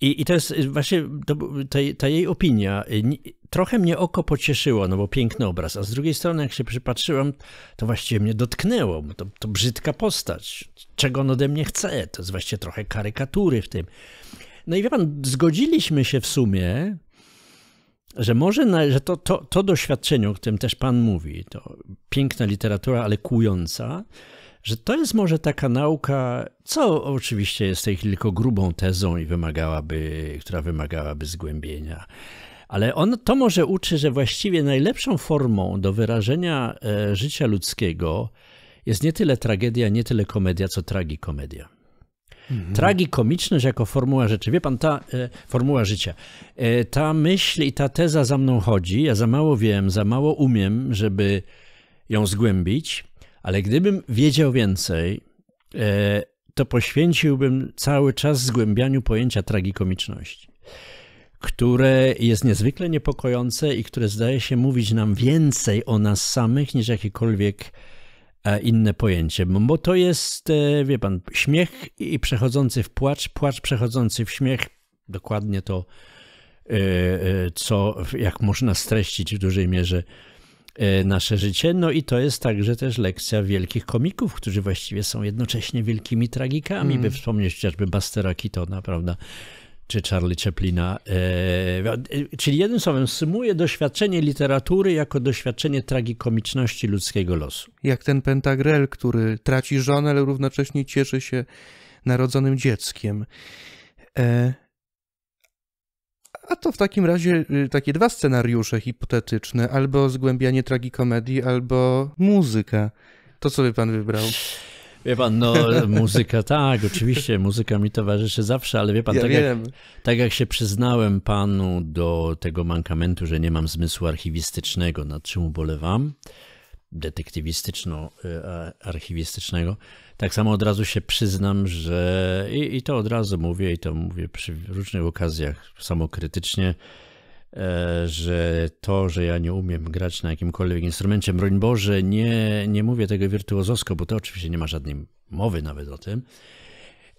[SPEAKER 2] I, I, to jest y, właśnie to, ta, ta, jej opinia. Y, trochę mnie oko pocieszyło, no bo piękny obraz, a z drugiej strony, jak się przypatrzyłam, to właściwie mnie dotknęło, bo to, to brzydka postać. Czego on ode mnie chce? To jest właściwie trochę karykatury w tym. No i wie pan, zgodziliśmy się w sumie, że może na, że to, to, to doświadczenie, o którym też pan mówi, to piękna literatura, ale kłująca, że to jest może taka nauka, co oczywiście jest tej tylko grubą tezą i wymagałaby, która wymagałaby zgłębienia. Ale on to może uczy, że właściwie najlepszą formą do wyrażenia e, życia ludzkiego jest nie tyle tragedia, nie tyle komedia, co tragikomedia. Mhm. Tragikomiczność jako formuła rzeczy. Wie pan, ta e, formuła życia. E, ta myśl i ta teza za mną chodzi. Ja za mało wiem, za mało umiem, żeby ją zgłębić, ale gdybym wiedział więcej, e, to poświęciłbym cały czas zgłębianiu pojęcia tragikomiczności, które jest niezwykle niepokojące i które zdaje się mówić nam więcej o nas samych niż jakiekolwiek E, inne pojęcie, bo to jest, e, wie pan, śmiech i przechodzący w płacz, płacz przechodzący w śmiech, dokładnie to, e, co, jak można streścić w dużej mierze nasze życie. No i to jest także też lekcja wielkich komików, którzy właściwie są jednocześnie wielkimi tragikami, mm. by wspomnieć chociażby Bastera Kitona, prawda? czy Charlie Chaplina. E, e, czyli jednym słowem, sumuje doświadczenie literatury jako doświadczenie tragikomiczności ludzkiego losu.
[SPEAKER 1] Jak ten pentagrel, który traci żonę, ale równocześnie cieszy się narodzonym dzieckiem. E, a to w takim razie y, takie dwa scenariusze hipotetyczne, albo
[SPEAKER 2] zgłębianie tragikomedii, albo muzyka. To, co by pan wybrał? Wie pan, no muzyka, tak, oczywiście, muzyka mi towarzyszy zawsze, ale wie pan, ja tak, jak, tak, Jak, się przyznałem panu do tego mankamentu, że nie mam zmysłu archiwistycznego, nad czym ubolewam, detektywistyczno-archiwistycznego, e, tak samo od razu się przyznam, że i, i to od razu mówię, i to mówię przy różnych okazjach samokrytycznie, E, że to, że ja nie umiem grać na jakimkolwiek instrumencie, broń Boże, nie, nie mówię tego wirtuozowsko, bo to oczywiście nie ma żadnej mowy nawet o tym,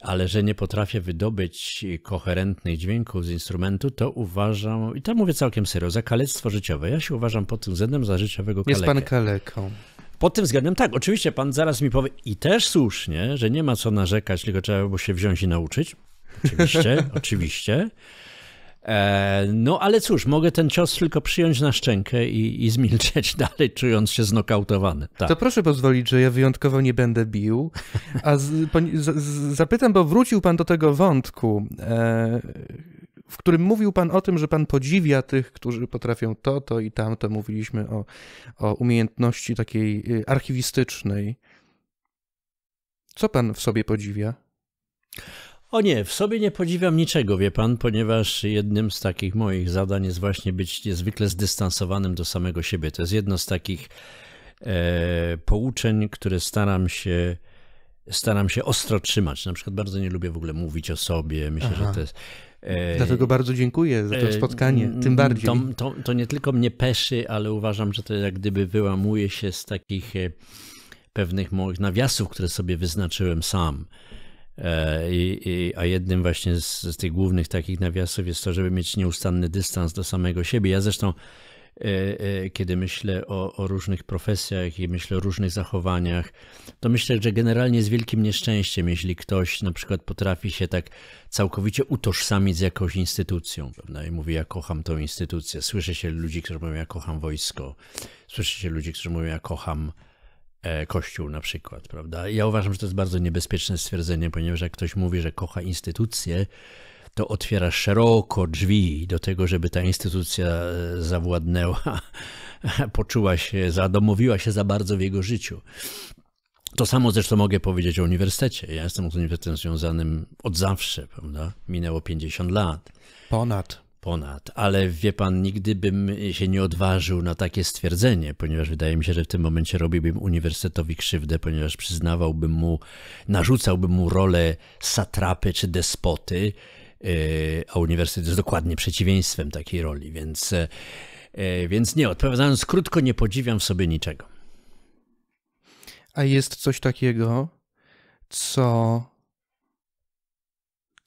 [SPEAKER 2] ale że nie potrafię wydobyć koherentnych dźwięków z instrumentu, to uważam, i to mówię całkiem serio, za kalectwo życiowe. Ja się uważam pod tym względem za życiowego kaleka. Jest pan kaleką. Pod tym względem tak, oczywiście pan zaraz mi powie, i też słusznie, że nie ma co narzekać, tylko trzeba było się wziąć i nauczyć. Oczywiście, [laughs] oczywiście. E, no ale cóż, mogę ten cios tylko przyjąć na szczękę i, i zmilczeć [laughs] dalej, czując się znokautowany. Tak. To
[SPEAKER 1] proszę pozwolić, że ja wyjątkowo nie będę bił. A z, [laughs] po, z, zapytam, bo wrócił pan do tego wątku, e, w którym mówił pan o tym, że pan podziwia tych, którzy potrafią to, to i tamto. Mówiliśmy o, o umiejętności takiej y, archiwistycznej. Co pan w sobie podziwia?
[SPEAKER 2] O nie, w sobie nie podziwiam niczego, wie pan, ponieważ jednym z takich moich zadań jest właśnie być niezwykle zdystansowanym do samego siebie. To jest jedno z takich e, pouczeń, które staram się staram się ostro trzymać. Na przykład bardzo nie lubię w ogóle mówić o sobie. Myślę, Aha. że to jest. E, Dlatego bardzo dziękuję za to e, spotkanie, tym bardziej. To, to, to, nie tylko mnie peszy, ale uważam, że to jak gdyby wyłamuje się z takich e, pewnych moich nawiasów, które sobie wyznaczyłem sam. E, I, i, a jednym właśnie z, z, tych głównych takich nawiasów jest to, żeby mieć nieustanny dystans do samego siebie. Ja zresztą, e, e, kiedy myślę o, o, różnych profesjach i myślę o różnych zachowaniach, to myślę, że generalnie z wielkim nieszczęściem, jeśli ktoś na przykład potrafi się tak całkowicie utożsamić z jakąś instytucją, prawda? I mówi, ja kocham tą instytucję. Słyszę się ludzi, którzy mówią, ja kocham wojsko. Słyszę się ludzi, którzy mówią, ja kocham E, Kościół na przykład, prawda? Ja uważam, że to jest bardzo niebezpieczne stwierdzenie, ponieważ jak ktoś mówi, że kocha instytucję, to otwiera szeroko drzwi do tego, żeby ta instytucja e, zawładnęła, [laughs] poczuła się, zadomowiła się za bardzo w jego życiu. To samo zresztą mogę powiedzieć o uniwersytecie. Ja jestem z uniwersytetem związanym od zawsze, prawda? Minęło 50 lat. Ponad ponad, ale wie pan, nigdy bym się nie odważył na takie stwierdzenie, ponieważ wydaje mi się, że w tym momencie robiłbym uniwersytetowi krzywdę, ponieważ przyznawałbym mu, narzucałbym mu rolę satrapy czy despoty, e, a uniwersytet jest dokładnie przeciwieństwem takiej roli, więc, e, więc nie, odpowiadając krótko, nie podziwiam w sobie niczego. A jest coś takiego,
[SPEAKER 1] co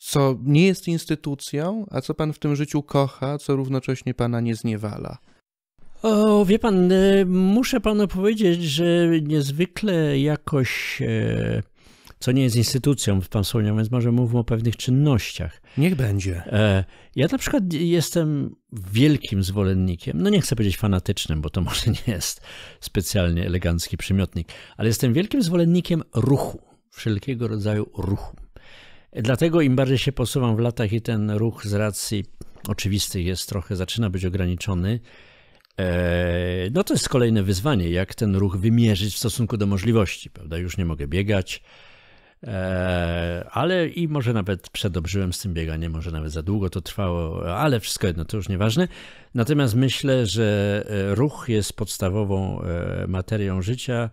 [SPEAKER 1] co nie jest instytucją, a co pan w tym życiu kocha, co równocześnie pana nie zniewala?
[SPEAKER 2] O, wie pan, y, muszę panu powiedzieć, że niezwykle jakoś, e, co nie jest instytucją, pan wspomniał, więc może mówmy o pewnych czynnościach. Niech będzie. E, ja na przykład jestem wielkim zwolennikiem, no nie chcę powiedzieć fanatycznym, bo to może nie jest specjalnie elegancki przymiotnik, ale jestem wielkim zwolennikiem ruchu, wszelkiego rodzaju ruchu. Dlatego im bardziej się posuwam w latach i ten ruch z racji oczywistych jest trochę, zaczyna być ograniczony, e, no to jest kolejne wyzwanie, jak ten ruch wymierzyć w stosunku do możliwości, prawda? Już nie mogę biegać, e, ale i może nawet przedobrzyłem z tym bieganiem, może nawet za długo to trwało, ale wszystko jedno, to już nieważne. Natomiast myślę, że e, ruch jest podstawową materią życia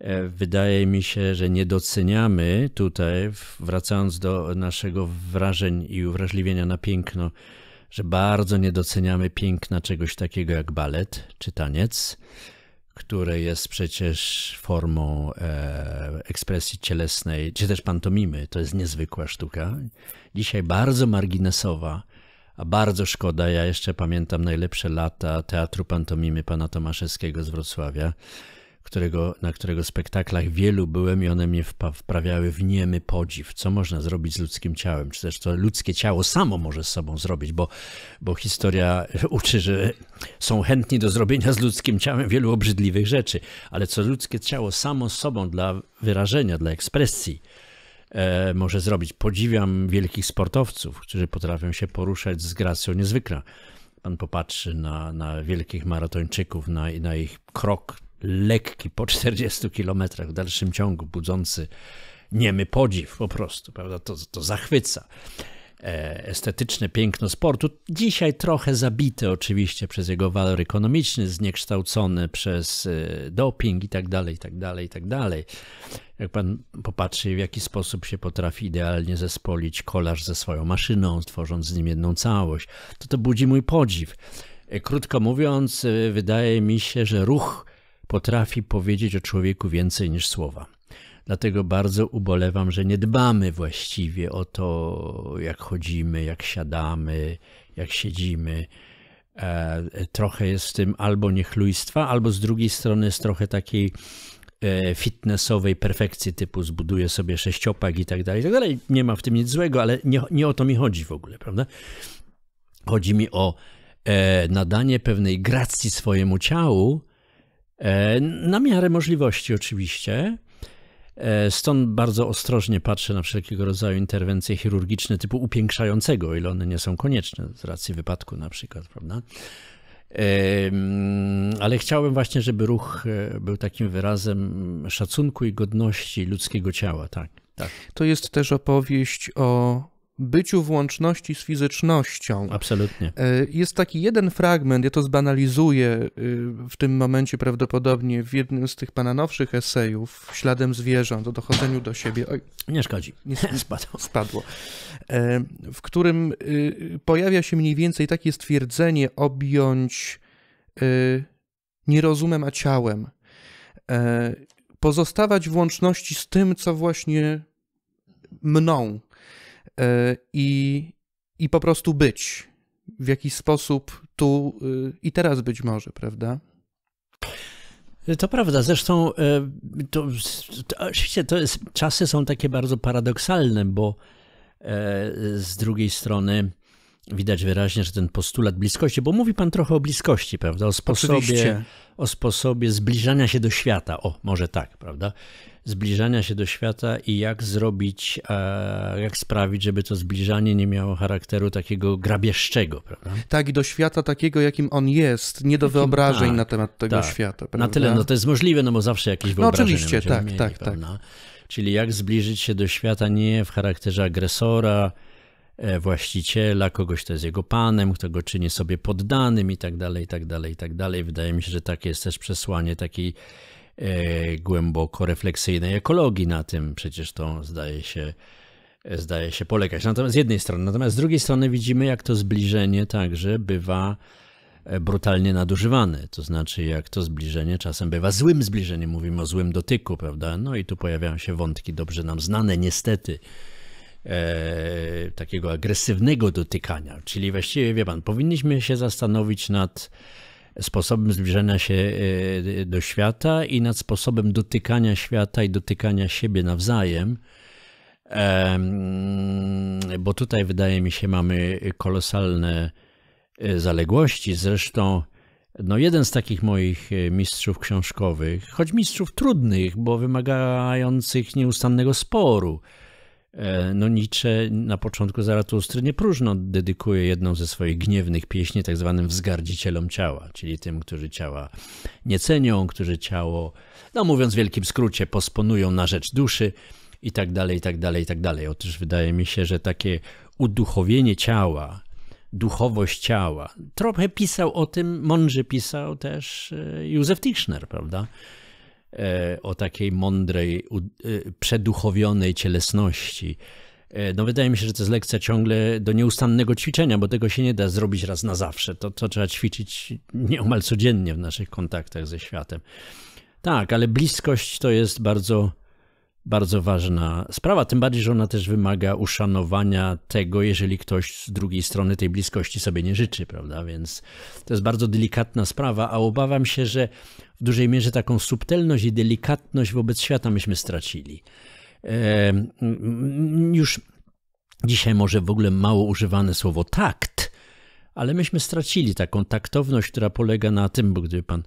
[SPEAKER 2] E, wydaje mi się, że nie doceniamy tutaj, wracając do naszego wrażeń i uwrażliwienia na piękno, że bardzo nie doceniamy piękna czegoś takiego jak balet czy taniec, które jest przecież formą e, ekspresji cielesnej, czy też pantomimy. To jest niezwykła sztuka. Dzisiaj bardzo marginesowa. A bardzo szkoda, ja jeszcze pamiętam najlepsze lata teatru pantomimy pana Tomaszewskiego z Wrocławia, którego, na którego spektaklach wielu byłem i one mnie wprawiały w niemy podziw. Co można zrobić z ludzkim ciałem? Czy też to ludzkie ciało samo może z sobą zrobić? Bo, bo historia [laughs] uczy, że są chętni do zrobienia z ludzkim ciałem wielu obrzydliwych rzeczy, ale co ludzkie ciało samo z sobą dla wyrażenia, dla ekspresji e, może zrobić? Podziwiam wielkich sportowców, którzy potrafią się poruszać z gracją niezwykle. Pan popatrzy na, na wielkich maratończyków, na, na ich krok lekki po 40 kilometrach w dalszym ciągu, budzący niemy podziw po prostu, prawda? To, to zachwyca. E, estetyczne piękno sportu, dzisiaj trochę zabite oczywiście przez jego walor ekonomiczny, zniekształcone przez e, doping i tak dalej, i tak dalej, i tak dalej. Jak pan popatrzy, w jaki sposób się potrafi idealnie zespolić kolarz ze swoją maszyną, tworząc z nim jedną całość, to to budzi mój podziw. E, krótko mówiąc, wydaje mi się, że ruch potrafi powiedzieć o człowieku więcej niż słowa. Dlatego bardzo ubolewam, że nie dbamy właściwie o to, jak chodzimy, jak siadamy, jak siedzimy. E, trochę jest w tym albo niechlujstwa, albo z drugiej strony jest trochę takiej e, fitnessowej perfekcji typu zbuduję sobie sześciopak i tak dalej, i tak dalej. Nie ma w tym nic złego, ale nie, nie o to mi chodzi w ogóle, prawda? Chodzi mi o e, nadanie pewnej gracji swojemu ciału, E, na miarę możliwości, oczywiście. E, stąd bardzo ostrożnie patrzę na wszelkiego rodzaju interwencje chirurgiczne typu upiększającego, o ile one nie są konieczne z racji wypadku na przykład, prawda? Ale chciałbym właśnie, żeby ruch e, był takim wyrazem szacunku i godności ludzkiego ciała, tak. tak.
[SPEAKER 1] To jest też opowieść o byciu w łączności z fizycznością.
[SPEAKER 2] Absolutnie.
[SPEAKER 1] E, jest taki jeden fragment, ja to zbanalizuję e, w tym momencie prawdopodobnie w jednym z tych pana nowszych esejów, Śladem zwierząt, o dochodzeniu do siebie. Oj, nie szkodzi, nie, [laughs] spadło. spadło. E, w którym pojawia się mniej więcej takie stwierdzenie objąć nie rozumem, a ciałem. Pozostawać w łączności z tym, co właśnie mną, E, i, i po prostu być w jakiś sposób tu y, i teraz być może, prawda?
[SPEAKER 2] To prawda, zresztą e, to, to, oczywiście to jest, czasy są takie bardzo paradoksalne, bo e, z drugiej strony widać wyraźnie, że ten postulat bliskości, bo mówi pan trochę o bliskości, prawda? O sposobie, o sposobie zbliżania się do świata. O, może tak, prawda? Zbliżania się do świata i jak zrobić, e, jak sprawić, żeby to zbliżanie nie miało charakteru takiego grabieżczego, prawda?
[SPEAKER 1] Tak, i do świata takiego, jakim on jest, nie do wyobrażeń tak, na temat tego tak. świata. Prawda? Na tyle, no to
[SPEAKER 2] jest możliwe, no bo zawsze jakieś no wyobrażenia. No oczywiście, tak, mieli, tak, tak, tak. Czyli jak zbliżyć się do świata nie w charakterze agresora, E, właściciela, kogoś, kto jest jego panem, kto go czyni sobie poddanym i tak dalej, i tak dalej, i tak dalej. Wydaje mi się, że takie jest też przesłanie takiej e, głęboko refleksyjnej ekologii na tym przecież to zdaje się e, zdaje się polegać. Natomiast z jednej strony, natomiast z drugiej strony widzimy jak to zbliżenie także bywa brutalnie nadużywane. To znaczy, jak to zbliżenie czasem bywa złym zbliżeniem, mówimy o złym dotyku, prawda? No i tu pojawiają się wątki dobrze nam znane, niestety, e, takiego agresywnego dotykania. Czyli właściwie, wie pan, powinniśmy się zastanowić nad sposobem zbliżania się e, do świata i nad sposobem dotykania świata i dotykania siebie nawzajem. Bo tutaj wydaje mi się mamy kolosalne e, zaległości. Zresztą no jeden z takich moich e, mistrzów książkowych, choć mistrzów trudnych, bo wymagających nieustannego sporu, E, no Nietzsche na początku Zaratustry nie próżno dedykuje jedną ze swoich gniewnych pieśni tak zwanym wzgardzicielom ciała, czyli tym, którzy ciała nie cenią, którzy ciało, no mówiąc w wielkim skrócie, posponują na rzecz duszy i tak dalej, i tak dalej, i tak dalej. Otóż wydaje mi się, że takie uduchowienie ciała, duchowość ciała, trochę pisał o tym, mądrze pisał też e, Józef Tischner, prawda? E, o takiej mądrej, e, przeduchowionej cielesności. E, no wydaje mi się, że to jest lekcja ciągle do nieustannego ćwiczenia, bo tego się nie da zrobić raz na zawsze. To, to trzeba ćwiczyć nieomal codziennie w naszych kontaktach ze światem. Tak, ale bliskość to jest bardzo, bardzo ważna sprawa, tym bardziej, że ona też wymaga uszanowania tego, jeżeli ktoś z drugiej strony tej bliskości sobie nie życzy, prawda? Więc to jest bardzo delikatna sprawa, a obawiam się, że w dużej mierze taką subtelność i delikatność wobec świata myśmy stracili. E, już dzisiaj może w ogóle mało używane słowo takt, ale myśmy stracili taką taktowność, która polega na tym, bo gdyby pan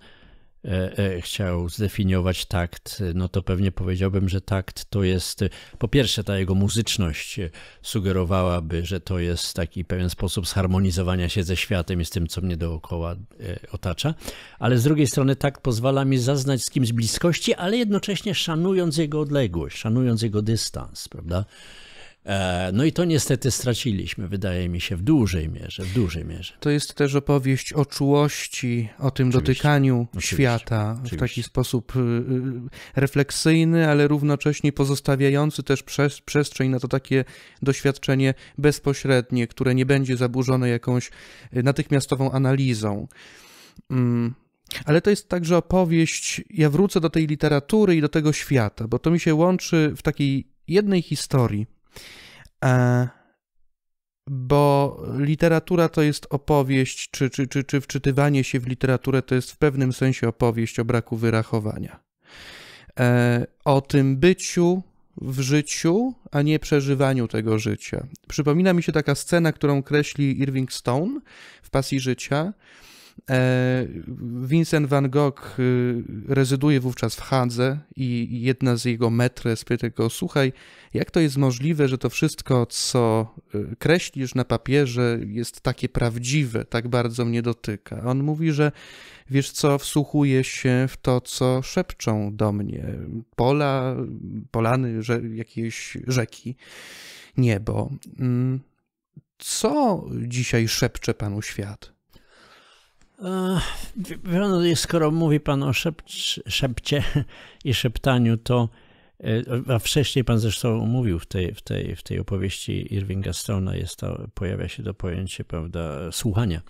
[SPEAKER 2] E, e, chciał zdefiniować takt, no to pewnie powiedziałbym, że takt to jest, po pierwsze ta jego muzyczność sugerowałaby, że to jest taki pewien sposób zharmonizowania się ze światem i z tym, co mnie dookoła e, otacza, ale z drugiej strony takt pozwala mi zaznać z kimś bliskości, ale jednocześnie szanując jego odległość, szanując jego dystans, prawda? E, no i to niestety straciliśmy, wydaje mi się, w dużej mierze, w dużej mierze.
[SPEAKER 1] To jest też opowieść o czułości, o tym Oczywiście. dotykaniu Oczywiście. świata Oczywiście. w taki sposób y, y, refleksyjny, ale równocześnie pozostawiający też przestrzeń na to takie doświadczenie bezpośrednie, które nie będzie zaburzone jakąś y, natychmiastową analizą. Mm. Ale to jest także opowieść, ja wrócę do tej literatury i do tego świata, bo to mi się łączy w takiej jednej historii. E, bo literatura to jest opowieść, czy, czy, czy, czy wczytywanie się w literaturę to jest w pewnym sensie opowieść o braku wyrachowania. E, o tym byciu w życiu, a nie przeżywaniu tego życia. Przypomina mi się taka scena, którą kreśli Irving Stone w Pasji Życia, E, Vincent van Gogh e, rezyduje wówczas w Hadze i jedna z jego metres pyta go, słuchaj, jak to jest możliwe, że to wszystko, co e, kreślisz na papierze jest takie prawdziwe, tak bardzo mnie dotyka. On mówi, że wiesz co, wsłuchuje się w to, co szepczą do mnie. Pola, polany, jakieś rzeki, niebo. Mm, co dzisiaj
[SPEAKER 2] szepcze panu świat? No, skoro mówi Pan o szepcie, szepcie i szeptaniu, to e, a wcześniej Pan zresztą mówił w tej, w tej, w tej opowieści Irvinga Stona jest to, pojawia się to pojęcie prawda, słuchania.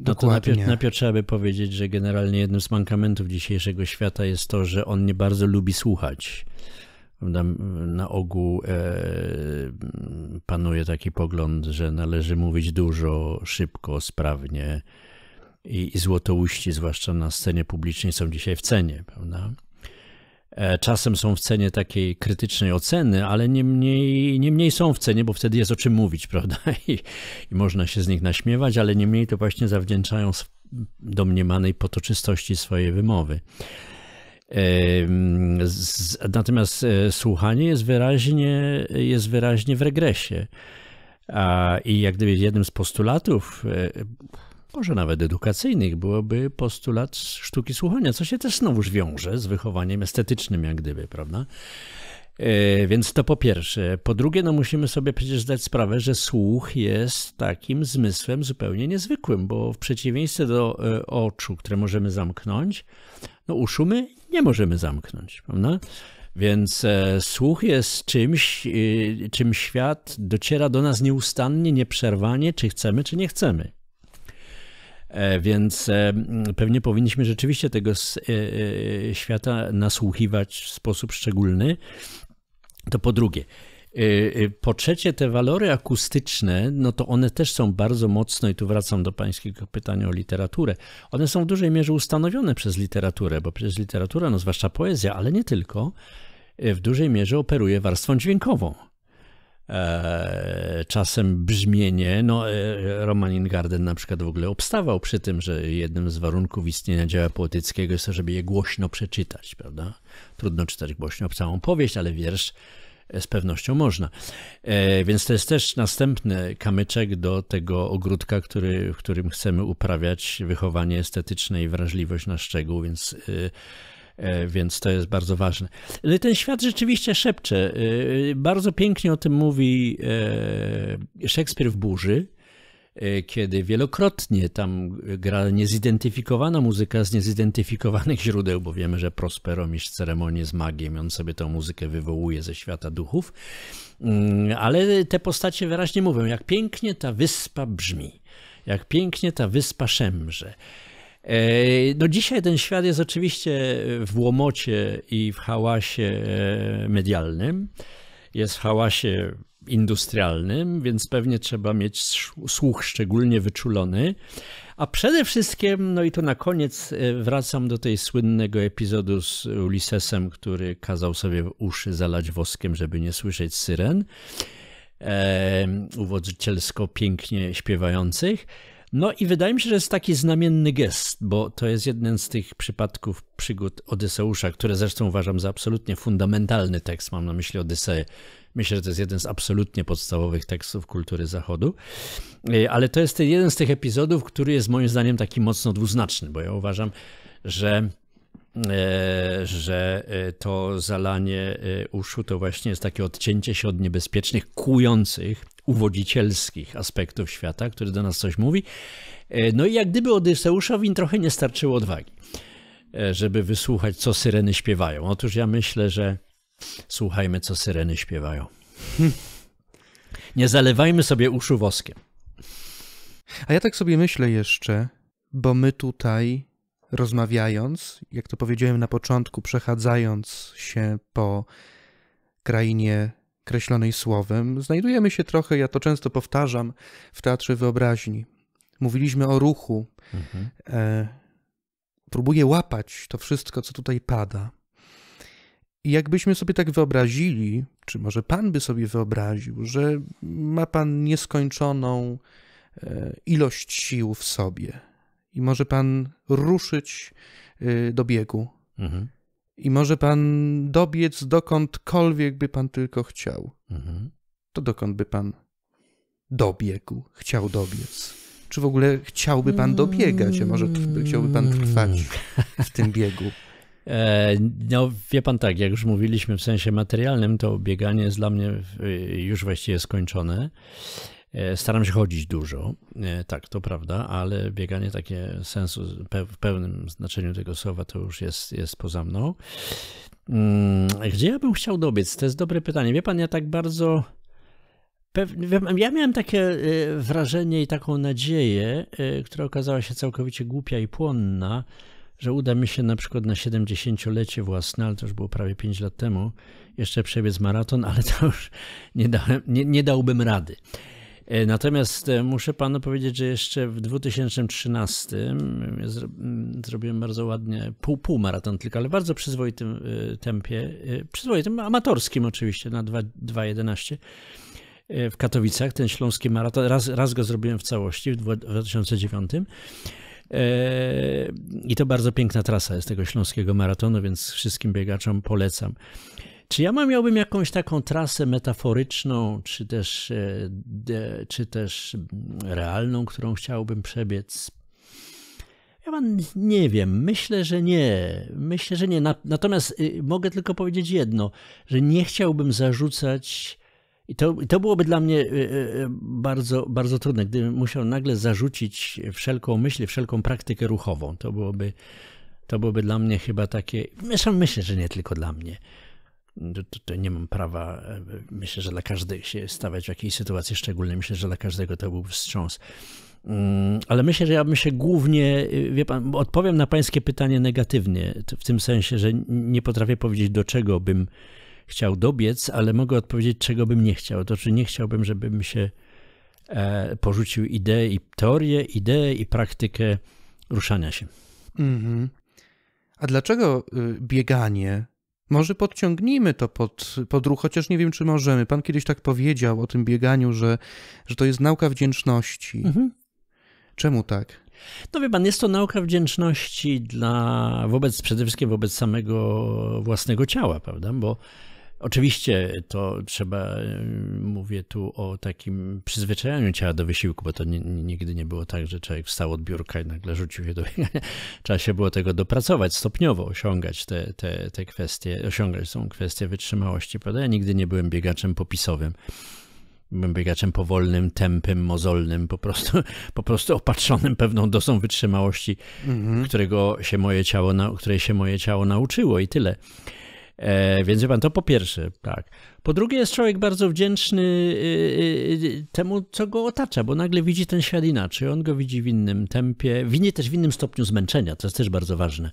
[SPEAKER 2] No to najpierw, najpierw trzeba by powiedzieć, że generalnie jednym z mankamentów dzisiejszego świata jest to, że on nie bardzo lubi słuchać. Na, na ogół e, panuje taki pogląd, że należy mówić dużo, szybko, sprawnie, i, i złotouści, zwłaszcza na scenie publicznej, są dzisiaj w cenie, prawda? E, czasem są w cenie takiej krytycznej oceny, ale nie mniej, nie mniej są w cenie, bo wtedy jest o czym mówić, [laughs] prawda? I, i można się z nich naśmiewać, ale nie mniej to właśnie zawdzięczają domniemanej potoczystości swojej wymowy. Natomiast e, słuchanie jest wyraźnie, jest wyraźnie w regresie. I jak gdyby jednym z postulatów e, może nawet edukacyjnych, byłoby postulat sztuki słuchania, co się też znowuż wiąże z wychowaniem estetycznym, jak gdyby, prawda? E, więc to po pierwsze. Po drugie, no musimy sobie przecież zdać sprawę, że słuch jest takim zmysłem zupełnie niezwykłym, bo w przeciwieństwie do e, oczu, które możemy zamknąć, no uszu my nie możemy zamknąć, prawda? Więc e, słuch jest czymś, czym świat dociera do nas nieustannie, nieprzerwanie, czy chcemy, czy nie chcemy. E, więc e, pewnie powinniśmy rzeczywiście tego e, świata nasłuchiwać w sposób szczególny. To po drugie. Po trzecie, te walory akustyczne, no to one też są bardzo mocno, i tu wracam do Pańskiego pytania o literaturę, one są w dużej mierze ustanowione przez literaturę, bo przecież literatura, no zwłaszcza poezja, ale nie tylko, w dużej mierze operuje warstwą dźwiękową. E, czasem brzmienie. No, e, Roman Ingarden na przykład w ogóle obstawał przy tym, że jednym z warunków istnienia dzieła poetyckiego jest to, żeby je głośno przeczytać, prawda? Trudno czytać głośno całą powieść, ale wiersz e, z pewnością można. Więc to jest też następny kamyczek do tego ogródka, który, w którym chcemy uprawiać wychowanie estetyczne i wrażliwość na szczegół, więc E, więc to jest bardzo ważne. No ten świat rzeczywiście szepcze. E, bardzo pięknie o tym mówi e, Szekspir w burzy, kiedy wielokrotnie tam gra niezidentyfikowana muzyka z niezidentyfikowanych źródeł, bo wiemy, że Prospero mistrz ceremonię z magiem, on sobie tą muzykę wywołuje ze świata duchów, mm, ale te postacie wyraźnie mówią, jak pięknie ta wyspa brzmi, jak pięknie ta wyspa szemrze E, no dzisiaj ten świat jest oczywiście w łomocie i w hałasie e, medialnym, jest w hałasie industrialnym, więc pewnie trzeba mieć słuch szczególnie wyczulony. A przede wszystkim, no i tu na koniec e, wracam do tej słynnego epizodu z Ulisesem, który kazał sobie uszy zalać woskiem, żeby nie słyszeć syren, e, uwodzicielsko pięknie śpiewających. No i wydaje mi się, że jest taki znamienny gest, bo to jest jeden z tych przypadków przygód Odyseusza, które zresztą uważam za absolutnie fundamentalny tekst, mam na myśli Odyseję. Myślę, że to jest jeden z absolutnie podstawowych tekstów kultury Zachodu, e, ale to jest jeden z tych epizodów, który jest moim zdaniem taki mocno dwuznaczny, bo ja uważam, że e, że e, to zalanie uszu to właśnie jest takie odcięcie się od niebezpiecznych, kłujących uwodzicielskich aspektów świata, który do nas coś mówi. E, no i jak gdyby Odyseuszowi trochę nie starczyło odwagi, e, żeby wysłuchać, co syreny śpiewają. Otóż ja myślę, że słuchajmy, co syreny śpiewają. Hm. nie zalewajmy sobie uszu woskiem.
[SPEAKER 1] A ja tak sobie myślę jeszcze, bo my tutaj rozmawiając, jak to powiedziałem na początku, przechadzając się po krainie kreślonej słowem, znajdujemy się trochę, ja to często powtarzam, w teatrze wyobraźni. Mówiliśmy o ruchu. Mhm. E, próbuję łapać to wszystko, co tutaj pada. I jakbyśmy sobie tak wyobrazili, czy może Pan by sobie wyobraził, że ma Pan nieskończoną e, ilość sił w sobie i może Pan ruszyć e, do biegu. Mhm i może pan dobiec dokądkolwiek by pan tylko chciał. Mhm. To dokąd by pan dobiegł, chciał dobiec?
[SPEAKER 2] Czy w ogóle chciałby pan mm. dobiegać, a może chciałby pan trwać w tym biegu? E, no, wie pan tak, jak już mówiliśmy w sensie materialnym, to bieganie jest dla mnie już właściwie skończone. E, staram się chodzić dużo, e, tak, to prawda, ale bieganie takie sensu w pełnym znaczeniu tego słowa to już jest, jest poza mną. Mm, gdzie ja bym chciał dobiec? To jest dobre pytanie. Wie pan, ja tak bardzo. Ja miałem takie e, wrażenie i taką nadzieję, która okazała się całkowicie głupia i płonna, że uda mi się na przykład na 70-lecie własne, ale to już było prawie 5 lat temu, jeszcze przebiec maraton, ale to już nie, dałem, nie, nie dałbym rady. E, natomiast e, muszę panu powiedzieć, że jeszcze w 2013 mm, mm, zrobiłem bardzo ładnie pół, pół maraton tylko, ale w bardzo przyzwoitym e, tempie, przyzwoitym, amatorskim oczywiście, na 2.11 w Katowicach, ten śląski maraton. Raz, raz go zrobiłem w całości w 2009. I to bardzo piękna trasa jest tego śląskiego maratonu, więc wszystkim biegaczom polecam. Czy ja miałbym jakąś taką trasę metaforyczną, czy też, e, czy też mm, realną, którą chciałbym przebiec? Ja nie wiem. Myślę, że nie. Myślę, że nie. Natomiast y, mogę tylko powiedzieć jedno, że nie chciałbym zarzucać. I to, to byłoby dla mnie y, y, bardzo, bardzo trudne, gdybym musiał nagle zarzucić wszelką myśl, wszelką praktykę ruchową. To byłoby, to byłoby dla mnie chyba takie. myślę, że nie tylko dla mnie. Tutaj nie mam prawa, e, myślę, że dla każdej się stawiać w jakiejś sytuacji szczególnej. Myślę, że dla każdego to był wstrząs. Mm, ale myślę, że ja bym się głównie, y, wie pan, odpowiem na pańskie pytanie negatywnie, w tym sensie, że nie potrafię powiedzieć, do czego bym chciał dobiec, ale mogę odpowiedzieć, czego bym nie chciał. To czy znaczy, nie chciałbym, żebym się e, porzucił ideę i teorię, ideę i praktykę ruszania się.
[SPEAKER 1] Mm -hmm. A dlaczego y, bieganie może podciągnijmy to pod, pod ruch, chociaż nie wiem, czy możemy. Pan kiedyś tak powiedział o tym bieganiu, że, że to jest nauka wdzięczności. Mhm. Czemu tak?
[SPEAKER 2] No wie pan, jest to nauka wdzięczności dla, wobec, przede wszystkim wobec samego własnego ciała, prawda? Bo Oczywiście to trzeba, e, mówię tu o takim przyzwyczajeniu ciała do wysiłku, bo to nigdy nie było tak, że człowiek wstał od biurka i nagle rzucił się do biegania. [laughs] Trzeba się było tego dopracować, stopniowo osiągać te, te, te kwestie, osiągać tą kwestię wytrzymałości. Prawda? Ja nigdy nie byłem biegaczem popisowym byłem biegaczem powolnym, tempem mozolnym, po prostu, [laughs] po prostu opatrzonym pewną dozą wytrzymałości, mm -hmm. którego się moje ciało, której się moje ciało nauczyło i tyle. E, więc wie pan, to po pierwsze, tak. Po drugie, jest człowiek bardzo wdzięczny y, y, y, temu, co go otacza, bo nagle widzi ten świat inaczej. On go widzi w innym tempie, winnie też w innym stopniu zmęczenia, to jest też bardzo ważne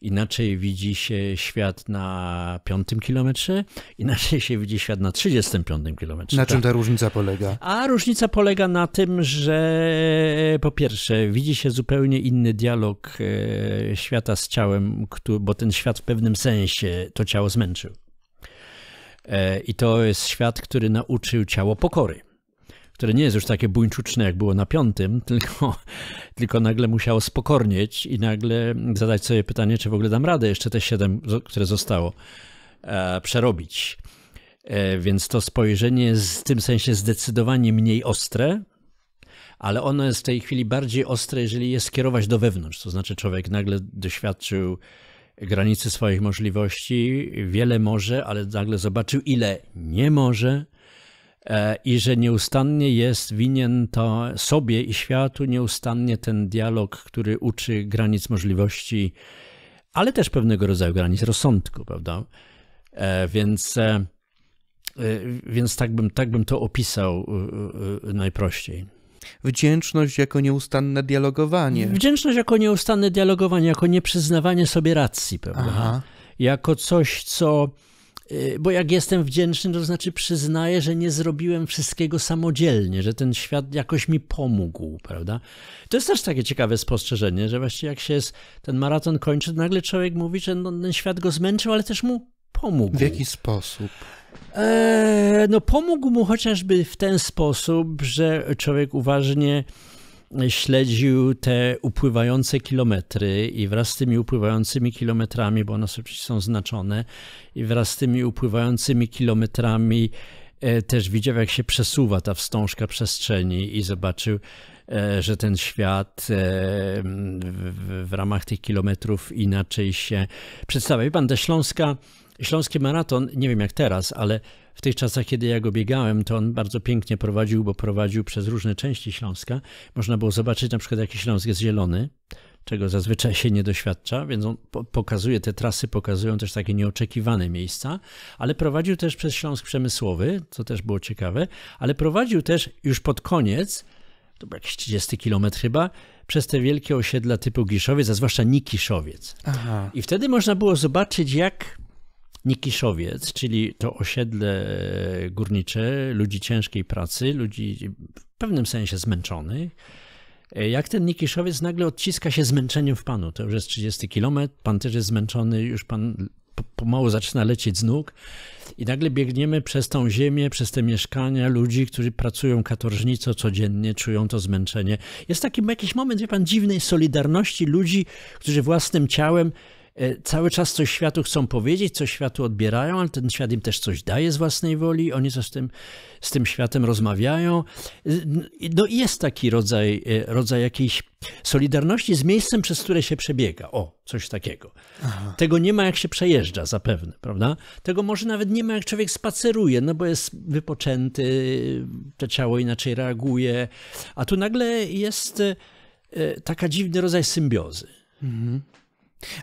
[SPEAKER 2] inaczej widzi się świat na piątym kilometrze, inaczej się widzi świat na 35 kilometrze. Na czym tak. ta różnica polega? A różnica polega na tym, że po pierwsze widzi się zupełnie inny dialog e, świata z ciałem, bo ten świat w pewnym sensie to ciało zmęczył. E, I to jest świat, który nauczył ciało pokory które nie jest już takie buńczuczne, jak było na piątym, [laughs] tylko, tylko nagle musiało spokornieć i nagle zadać sobie pytanie, czy w ogóle dam radę jeszcze te siedem, które zostało, e, przerobić. E, więc to spojrzenie jest w tym sensie zdecydowanie mniej ostre, ale ono jest w tej chwili bardziej ostre, jeżeli je skierować do wewnątrz. To znaczy, człowiek nagle doświadczył granicy swoich możliwości, wiele może, ale nagle zobaczył, ile nie może i że nieustannie jest winien to sobie i światu, nieustannie ten dialog, który uczy granic możliwości, ale też pewnego rodzaju granic rozsądku, prawda? E, więc, e, e, więc tak, bym, tak bym to opisał najprościej. Wdzięczność jako nieustanne dialogowanie. Wdzięczność jako nieustanne dialogowanie, jako nieprzyznawanie sobie racji, prawda? Aha. Jako coś, co Y, bo jak jestem wdzięczny, to znaczy przyznaję, że nie zrobiłem wszystkiego samodzielnie, że ten świat jakoś mi pomógł, prawda? To jest też takie ciekawe spostrzeżenie, że właściwie jak się jest, ten maraton kończy, nagle człowiek mówi, że no, ten świat go zmęczył, ale też mu pomógł. W jaki sposób? Eee, no pomógł mu chociażby w ten sposób, że człowiek uważnie śledził te upływające kilometry i wraz z tymi upływającymi kilometrami, bo one oczywiście są znaczone, i wraz z tymi upływającymi kilometrami e, też widział, jak się przesuwa ta wstążka przestrzeni i zobaczył, e, że ten świat e, w ramach tych kilometrów inaczej się przedstawia. Wie pan, te Śląska Śląski Maraton, nie wiem jak teraz, ale w tych czasach, kiedy ja go biegałem, to on bardzo pięknie prowadził, bo prowadził przez różne części Śląska. Można było zobaczyć na przykład, jaki Śląsk jest zielony, czego zazwyczaj się nie doświadcza, więc on pokazuje, te trasy pokazują też takie nieoczekiwane miejsca, ale prowadził też przez Śląsk Przemysłowy, co też było ciekawe, ale prowadził też już pod koniec, to był jakieś 30 kilometr chyba, przez te wielkie osiedla typu Giszowiec, a zwłaszcza Nikiszowiec. Aha. I wtedy można było zobaczyć, jak Nikiszowiec, czyli to osiedle e, górnicze ludzi ciężkiej pracy, ludzi w pewnym sensie zmęczonych. E, jak ten Nikiszowiec nagle odciska się zmęczeniem w panu. To już jest 30 kilometr, pan też jest zmęczony, już pan pomału zaczyna lecieć z nóg i nagle biegniemy przez tą ziemię, przez te mieszkania ludzi, którzy pracują katorżnico codziennie, czują to zmęczenie. Jest taki jakiś moment, wie pan, dziwnej solidarności ludzi, którzy własnym ciałem E, cały czas coś światu chcą powiedzieć, coś światu odbierają, ale ten świat im też coś daje z własnej woli, oni coś z tym, z tym światem rozmawiają. E, no i jest taki rodzaj, e, rodzaj jakiejś solidarności z miejscem, przez które się przebiega. O, coś takiego. Aha. Tego nie ma, jak się przejeżdża zapewne, prawda? Tego może nawet nie ma, jak człowiek spaceruje, no bo jest wypoczęty, to ciało inaczej reaguje, a tu nagle jest taka dziwny rodzaj symbiozy. Mhm.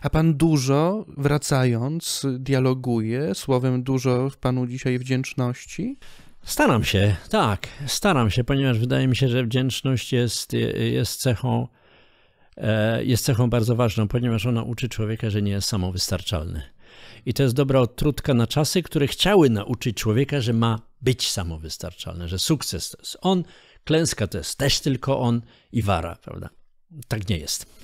[SPEAKER 2] A pan dużo, wracając, dialoguje, słowem dużo panu dzisiaj wdzięczności? Staram się, tak, staram się, ponieważ wydaje mi się, że wdzięczność jest, jest cechą e, jest cechą bardzo ważną, ponieważ ona uczy człowieka, że nie jest samowystarczalny. I to jest dobra odtrutka na czasy, które chciały nauczyć człowieka, że ma być samowystarczalny, że sukces to jest on, klęska to jest też tylko on i wara, prawda? Tak nie jest.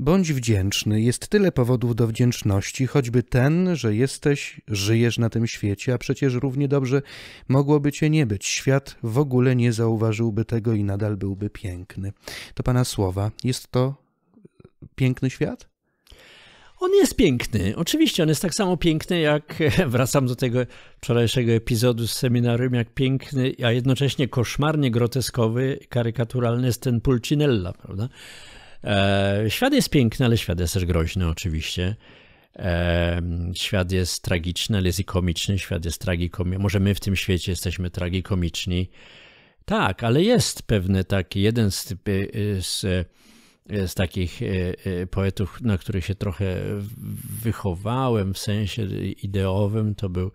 [SPEAKER 1] Bądź wdzięczny, jest tyle powodów do wdzięczności, choćby ten, że jesteś, żyjesz na tym świecie, a przecież równie dobrze mogłoby cię nie być. Świat w ogóle nie zauważyłby tego i nadal byłby piękny.
[SPEAKER 2] To Pana słowa, jest to piękny świat? On jest piękny. Oczywiście, on jest tak samo piękny, jak [laughs] wracam do tego wczorajszego epizodu z seminarium, jak piękny, a jednocześnie koszmarnie groteskowy, karykaturalny jest ten Pulcinella, prawda? E, świat jest piękny, ale świat jest też groźny oczywiście. E, świat jest tragiczny, ale jest i komiczny. Świat jest tragikomiczny. Może my w tym świecie jesteśmy tragikomiczni. Tak, ale jest pewny taki jeden z, y, z, y, z takich y, poetów, na których się trochę wychowałem w sensie ideowym, to był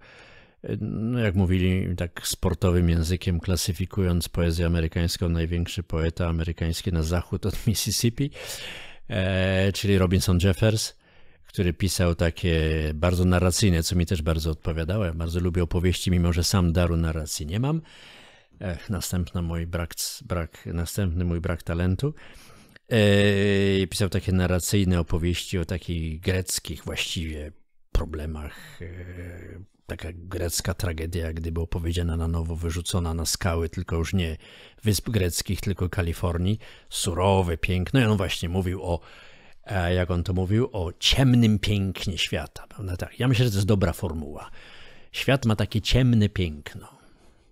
[SPEAKER 2] no jak mówili tak sportowym językiem, klasyfikując poezję amerykańską, największy poeta amerykański na zachód od [laughs] Mississippi, e, czyli Robinson Jeffers, który pisał takie bardzo narracyjne, co mi też bardzo odpowiadało. Ja bardzo lubię opowieści, mimo że sam daru narracji nie mam. Następny mój brak, brak, następny mój brak talentu. E, pisał takie narracyjne opowieści o takich greckich właściwie problemach e, taka grecka tragedia, gdyby opowiedziana na nowo, wyrzucona na skały, tylko już nie wysp greckich, tylko Kalifornii. Surowe, piękne. No I on właśnie mówił o, e, jak on to mówił, o ciemnym pięknie świata. Prawda? Tak. Ja myślę, że to jest dobra formuła. Świat ma takie ciemne piękno.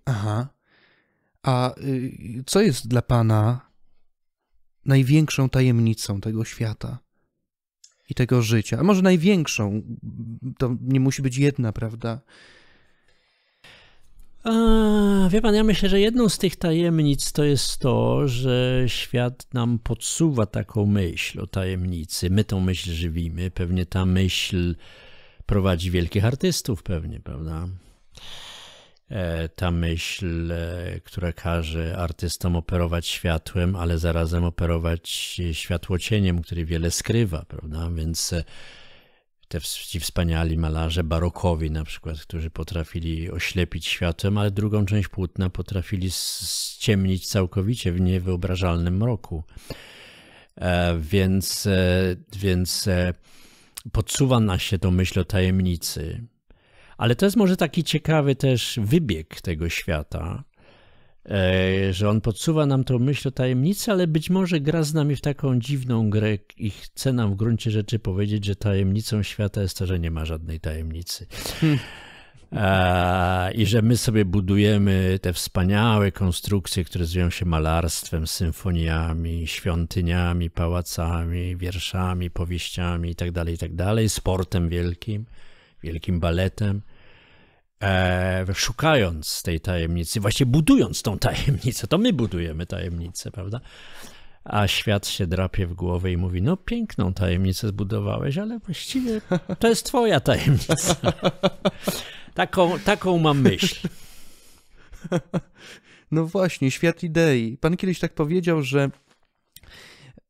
[SPEAKER 2] Aha. A y, co jest dla pana
[SPEAKER 1] największą tajemnicą tego świata? i tego życia, a może
[SPEAKER 2] największą, to nie musi być jedna, prawda? A, wie pan, ja myślę, że jedną z tych tajemnic to jest to, że świat nam podsuwa taką myśl o tajemnicy. My tą myśl żywimy, pewnie ta myśl prowadzi wielkich artystów, pewnie, prawda? E, ta myśl, e, która każe artystom operować światłem, ale zarazem operować światłocieniem, który wiele skrywa, prawda? Więc e, te ci wspaniali malarze barokowi na przykład, którzy potrafili oślepić światłem, ale drugą część płótna potrafili ściemnić całkowicie w niewyobrażalnym mroku. Więc, więc podsuwa nas się to myśl o tajemnicy, ale to jest może taki ciekawy też wybieg tego świata, e, że on podsuwa nam tą myśl o tajemnicy, ale być może gra z nami w taką dziwną grę i chce nam w gruncie rzeczy powiedzieć, że tajemnicą świata jest to, że nie ma żadnej tajemnicy. Hmm. E, I że my sobie budujemy te wspaniałe konstrukcje, które związują się malarstwem, symfoniami, świątyniami, pałacami, wierszami, powieściami itd., tak itd., tak sportem wielkim, wielkim baletem. E, szukając tej tajemnicy, właśnie budując tą tajemnicę, to my budujemy tajemnicę, prawda? A świat się drapie w głowę i mówi: No, piękną tajemnicę zbudowałeś, ale właściwie to jest Twoja tajemnica. [laughs] taką, taką mam myśl.
[SPEAKER 1] [laughs] No właśnie, świat idei. Pan kiedyś tak powiedział, że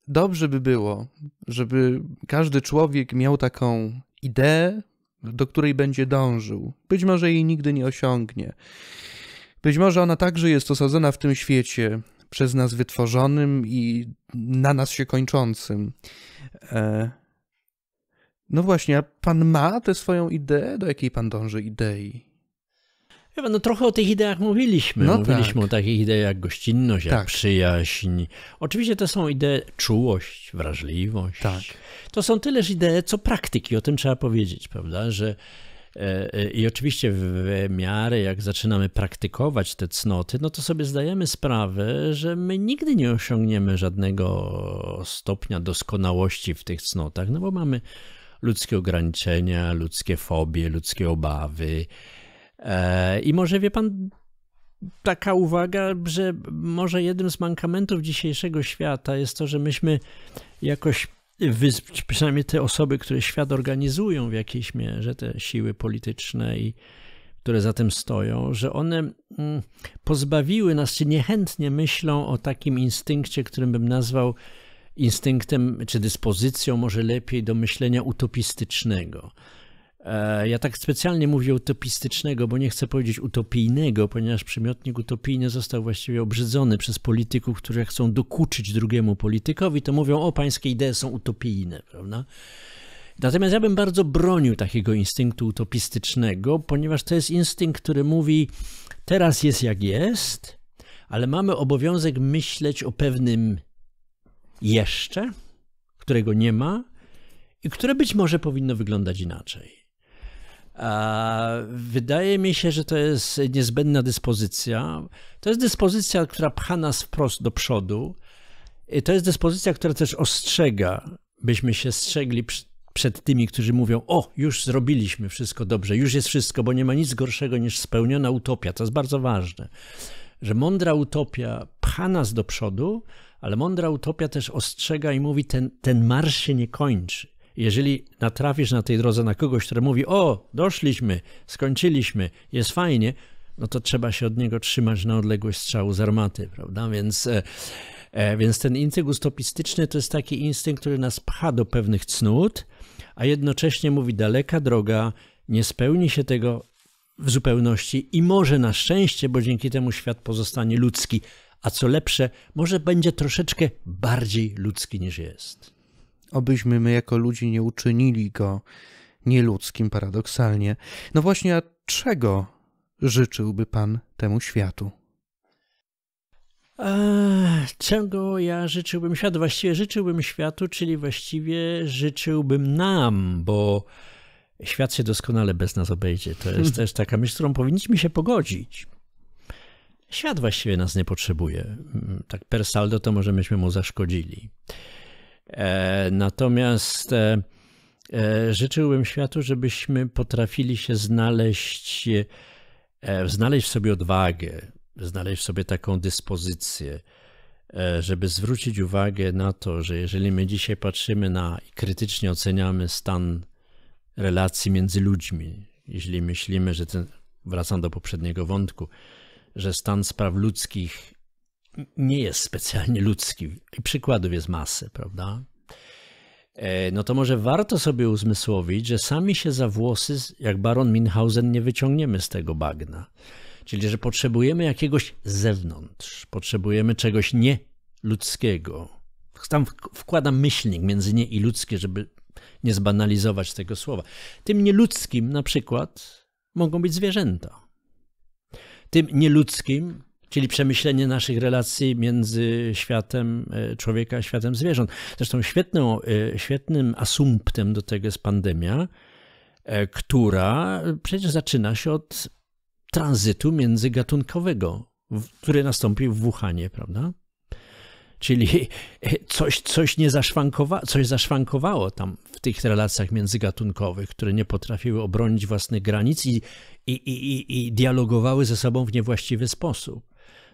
[SPEAKER 1] dobrze by było, żeby każdy człowiek miał taką ideę, do której będzie dążył. Być może jej nigdy nie osiągnie. Być może ona także jest osadzona w tym świecie przez nas wytworzonym i na nas się kończącym. E, no właśnie, a pan ma tę swoją ideę? Do jakiej pan dąży idei?
[SPEAKER 2] Chyba, no trochę o tych ideach mówiliśmy. No mówiliśmy tak. o takich ideach jak gościnność, tak. jak przyjaźń. Oczywiście to są idee czułość, wrażliwość. Tak. To są tyleż idee, co praktyki, o tym trzeba powiedzieć, prawda, że e, e, i oczywiście w miarę jak zaczynamy praktykować te cnoty, no to sobie zdajemy sprawę, że my nigdy nie osiągniemy żadnego stopnia doskonałości w tych cnotach, no bo mamy ludzkie ograniczenia, ludzkie fobie, ludzkie obawy, E, I może wie pan, taka uwaga, że może jednym z mankamentów dzisiejszego świata jest to, że myśmy jakoś przynajmniej te osoby, które świat organizują w jakiejś mierze, te siły polityczne i które za tym stoją, że one mm, pozbawiły nas, czy niechętnie myślą o takim instynkcie, którym bym nazwał instynktem, czy dyspozycją może lepiej do myślenia utopistycznego E, ja tak specjalnie mówię utopistycznego, bo nie chcę powiedzieć utopijnego, ponieważ przymiotnik utopijny został właściwie obrzydzony przez polityków, którzy chcą dokuczyć drugiemu politykowi, to mówią, o, pańskie idee są utopijne, prawda? Natomiast ja bym bardzo bronił takiego instynktu utopistycznego, ponieważ to jest instynkt, który mówi, teraz jest jak jest, ale mamy obowiązek myśleć o pewnym jeszcze, którego nie ma i które być może powinno wyglądać inaczej. Wydaje mi się, że to jest niezbędna dyspozycja. To jest dyspozycja, która pcha nas wprost do przodu. To jest dyspozycja, która też ostrzega, byśmy się strzegli przed tymi, którzy mówią: O, już zrobiliśmy wszystko dobrze, już jest wszystko, bo nie ma nic gorszego niż spełniona utopia. To jest bardzo ważne, że mądra utopia pcha nas do przodu, ale mądra utopia też ostrzega i mówi: Ten, ten marsz się nie kończy. Jeżeli natrafisz na tej drodze na kogoś, który mówi: O, doszliśmy, skończyliśmy, jest fajnie, no to trzeba się od niego trzymać na odległość strzału z armaty, prawda? Więc, e, e, więc ten instynkt ustopistyczny to jest taki instynkt, który nas pcha do pewnych cnót, a jednocześnie mówi: daleka droga, nie spełni się tego w zupełności i może na szczęście, bo dzięki temu świat pozostanie ludzki, a co lepsze, może będzie troszeczkę bardziej ludzki niż jest obyśmy my jako ludzi nie uczynili go
[SPEAKER 1] nieludzkim paradoksalnie. No właśnie, a czego życzyłby Pan temu światu?
[SPEAKER 2] E, czego ja życzyłbym światu? Właściwie życzyłbym światu, czyli właściwie życzyłbym nam, bo świat się doskonale bez nas obejdzie. To jest [laughs] też taka myśl, z którą powinniśmy się pogodzić. Świat właściwie nas nie potrzebuje. Mm, tak per saldo to może myśmy mu zaszkodzili. E, natomiast e, e, życzyłbym światu, żebyśmy potrafili się znaleźć, znaleźć w sobie odwagę, znaleźć w sobie taką dyspozycję, żeby zwrócić uwagę na to, że jeżeli my dzisiaj patrzymy na i krytycznie oceniamy stan relacji między ludźmi, jeśli myślimy, że ten, wracam do poprzedniego wątku, że stan spraw ludzkich nie jest specjalnie ludzki. I przykładów jest masy, prawda? E, no to może warto sobie uzmysłowić, że sami się za włosy, jak baron Minhausen, nie wyciągniemy z tego bagna. Czyli, że potrzebujemy jakiegoś zewnątrz, potrzebujemy czegoś nieludzkiego. Tam wkładam myślnik między nie i ludzkie, żeby nie zbanalizować tego słowa. Tym nieludzkim na przykład mogą być zwierzęta. Tym nieludzkim czyli przemyślenie naszych relacji między światem e, człowieka a światem zwierząt. Zresztą świetną, e, świetnym asumptem do tego jest pandemia, e, która przecież zaczyna się od tranzytu międzygatunkowego, który nastąpił w Wuhanie, prawda? Czyli coś, coś, nie zaszwankowa coś zaszwankowało tam w tych relacjach międzygatunkowych, które nie potrafiły obronić własnych granic i, i, i, i dialogowały ze sobą w niewłaściwy sposób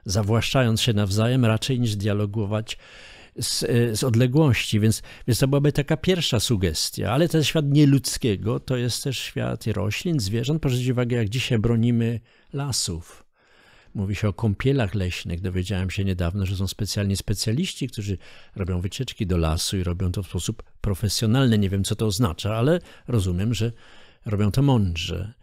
[SPEAKER 2] zawłaszczając się nawzajem, raczej niż dialogować z, e, z, odległości. Więc, więc to byłaby taka pierwsza sugestia. Ale ten świat nieludzkiego to jest też świat roślin, zwierząt. Proszę uwagę, jak dzisiaj bronimy lasów. Mówi się o kąpielach leśnych. Dowiedziałem się niedawno, że są specjalni specjaliści, którzy robią wycieczki do lasu i robią to w sposób profesjonalny. Nie wiem, co to oznacza, ale rozumiem, że robią to mądrze.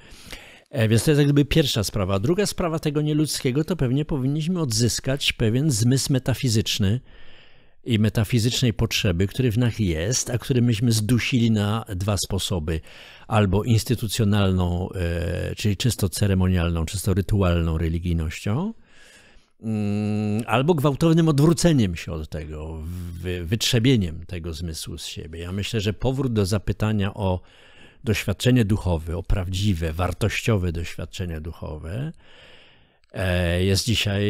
[SPEAKER 2] E, więc to jest jak gdyby pierwsza sprawa. Druga sprawa tego nieludzkiego to pewnie powinniśmy odzyskać pewien zmysł metafizyczny i metafizycznej potrzeby, który w nas jest, a który myśmy zdusili na dwa sposoby. Albo instytucjonalną, e, czyli czysto ceremonialną, czysto rytualną religijnością, mm, albo gwałtownym odwróceniem się od tego, wytrzebieniem tego zmysłu z siebie. Ja myślę, że powrót do zapytania o doświadczenie duchowe, o prawdziwe, wartościowe doświadczenie duchowe, e, jest dzisiaj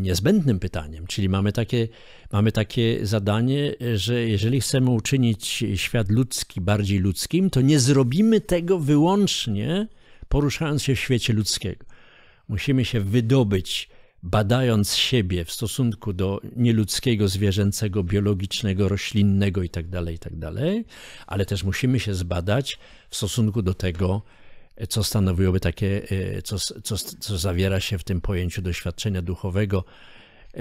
[SPEAKER 2] niezbędnym pytaniem. Czyli mamy takie, mamy takie zadanie, że jeżeli chcemy uczynić świat ludzki bardziej ludzkim, to nie zrobimy tego wyłącznie poruszając się w świecie ludzkiego. Musimy się wydobyć badając siebie w stosunku do nieludzkiego, zwierzęcego, biologicznego, roślinnego itd., tak itd., tak ale też musimy się zbadać w stosunku do tego, e, co stanowiłoby takie, e, co, co, co zawiera się w tym pojęciu doświadczenia duchowego, e,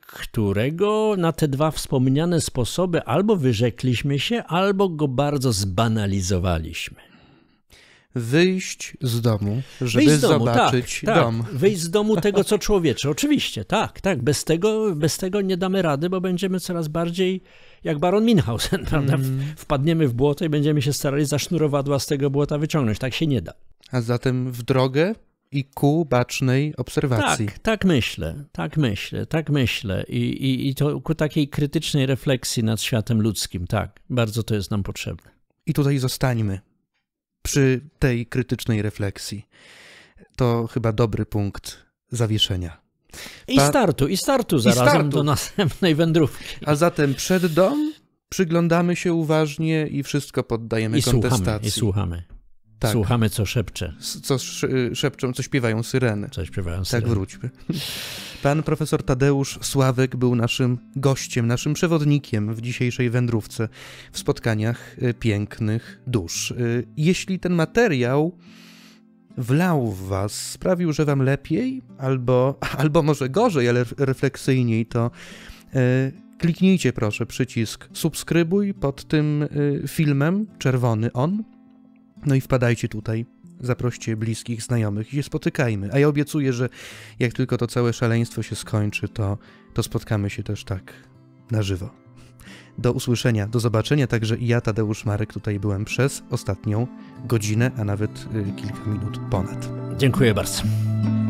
[SPEAKER 2] którego na te dwa wspomniane sposoby albo wyrzekliśmy się, albo go bardzo zbanalizowaliśmy wyjść z domu, żeby z domu, tak, zobaczyć tak, dom. Tak, wyjść z domu tego, co człowiecze. Oczywiście, tak, tak. Bez tego, bez tego nie damy rady, bo będziemy coraz bardziej jak baron Minhausen, [laughs] prawda? Mm. Wpadniemy w błoto i będziemy się starali sznurowadła z tego błota wyciągnąć. Tak się nie da. A zatem w drogę i ku bacznej obserwacji. Tak, tak myślę, tak myślę, tak myślę. I, i, i to ku takiej krytycznej refleksji nad światem ludzkim, tak. Bardzo to jest nam potrzebne. I tutaj zostańmy przy tej krytycznej refleksji. To
[SPEAKER 1] chyba dobry punkt zawieszenia. I startu, i startu zarazem I startu. do następnej wędrówki. A zatem przed dom przyglądamy się uważnie i wszystko poddajemy I kontestacji. Słuchamy, I słuchamy. Tak. Słuchamy, co szepcze. Co y, szepczą, co śpiewają syreny. Co śpiewają tak syreny. Tak, wróćmy. Pan profesor Tadeusz Sławek był naszym gościem, naszym przewodnikiem w dzisiejszej wędrówce w spotkaniach y, pięknych dusz. Y, jeśli ten materiał wlał w was, sprawił, że wam lepiej, albo, [laughs] albo może gorzej, ale refleksyjniej, to y, kliknijcie proszę przycisk subskrybuj pod tym filmem, czerwony on, no i wpadajcie tutaj zaproście bliskich, znajomych i się spotykajmy. A ja obiecuję, że jak tylko to całe szaleństwo się skończy, to, to spotkamy się też tak na żywo. Do usłyszenia, do zobaczenia. Także i ja, Tadeusz Marek, tutaj byłem przez ostatnią godzinę, a nawet y, kilka minut ponad. Dziękuję bardzo.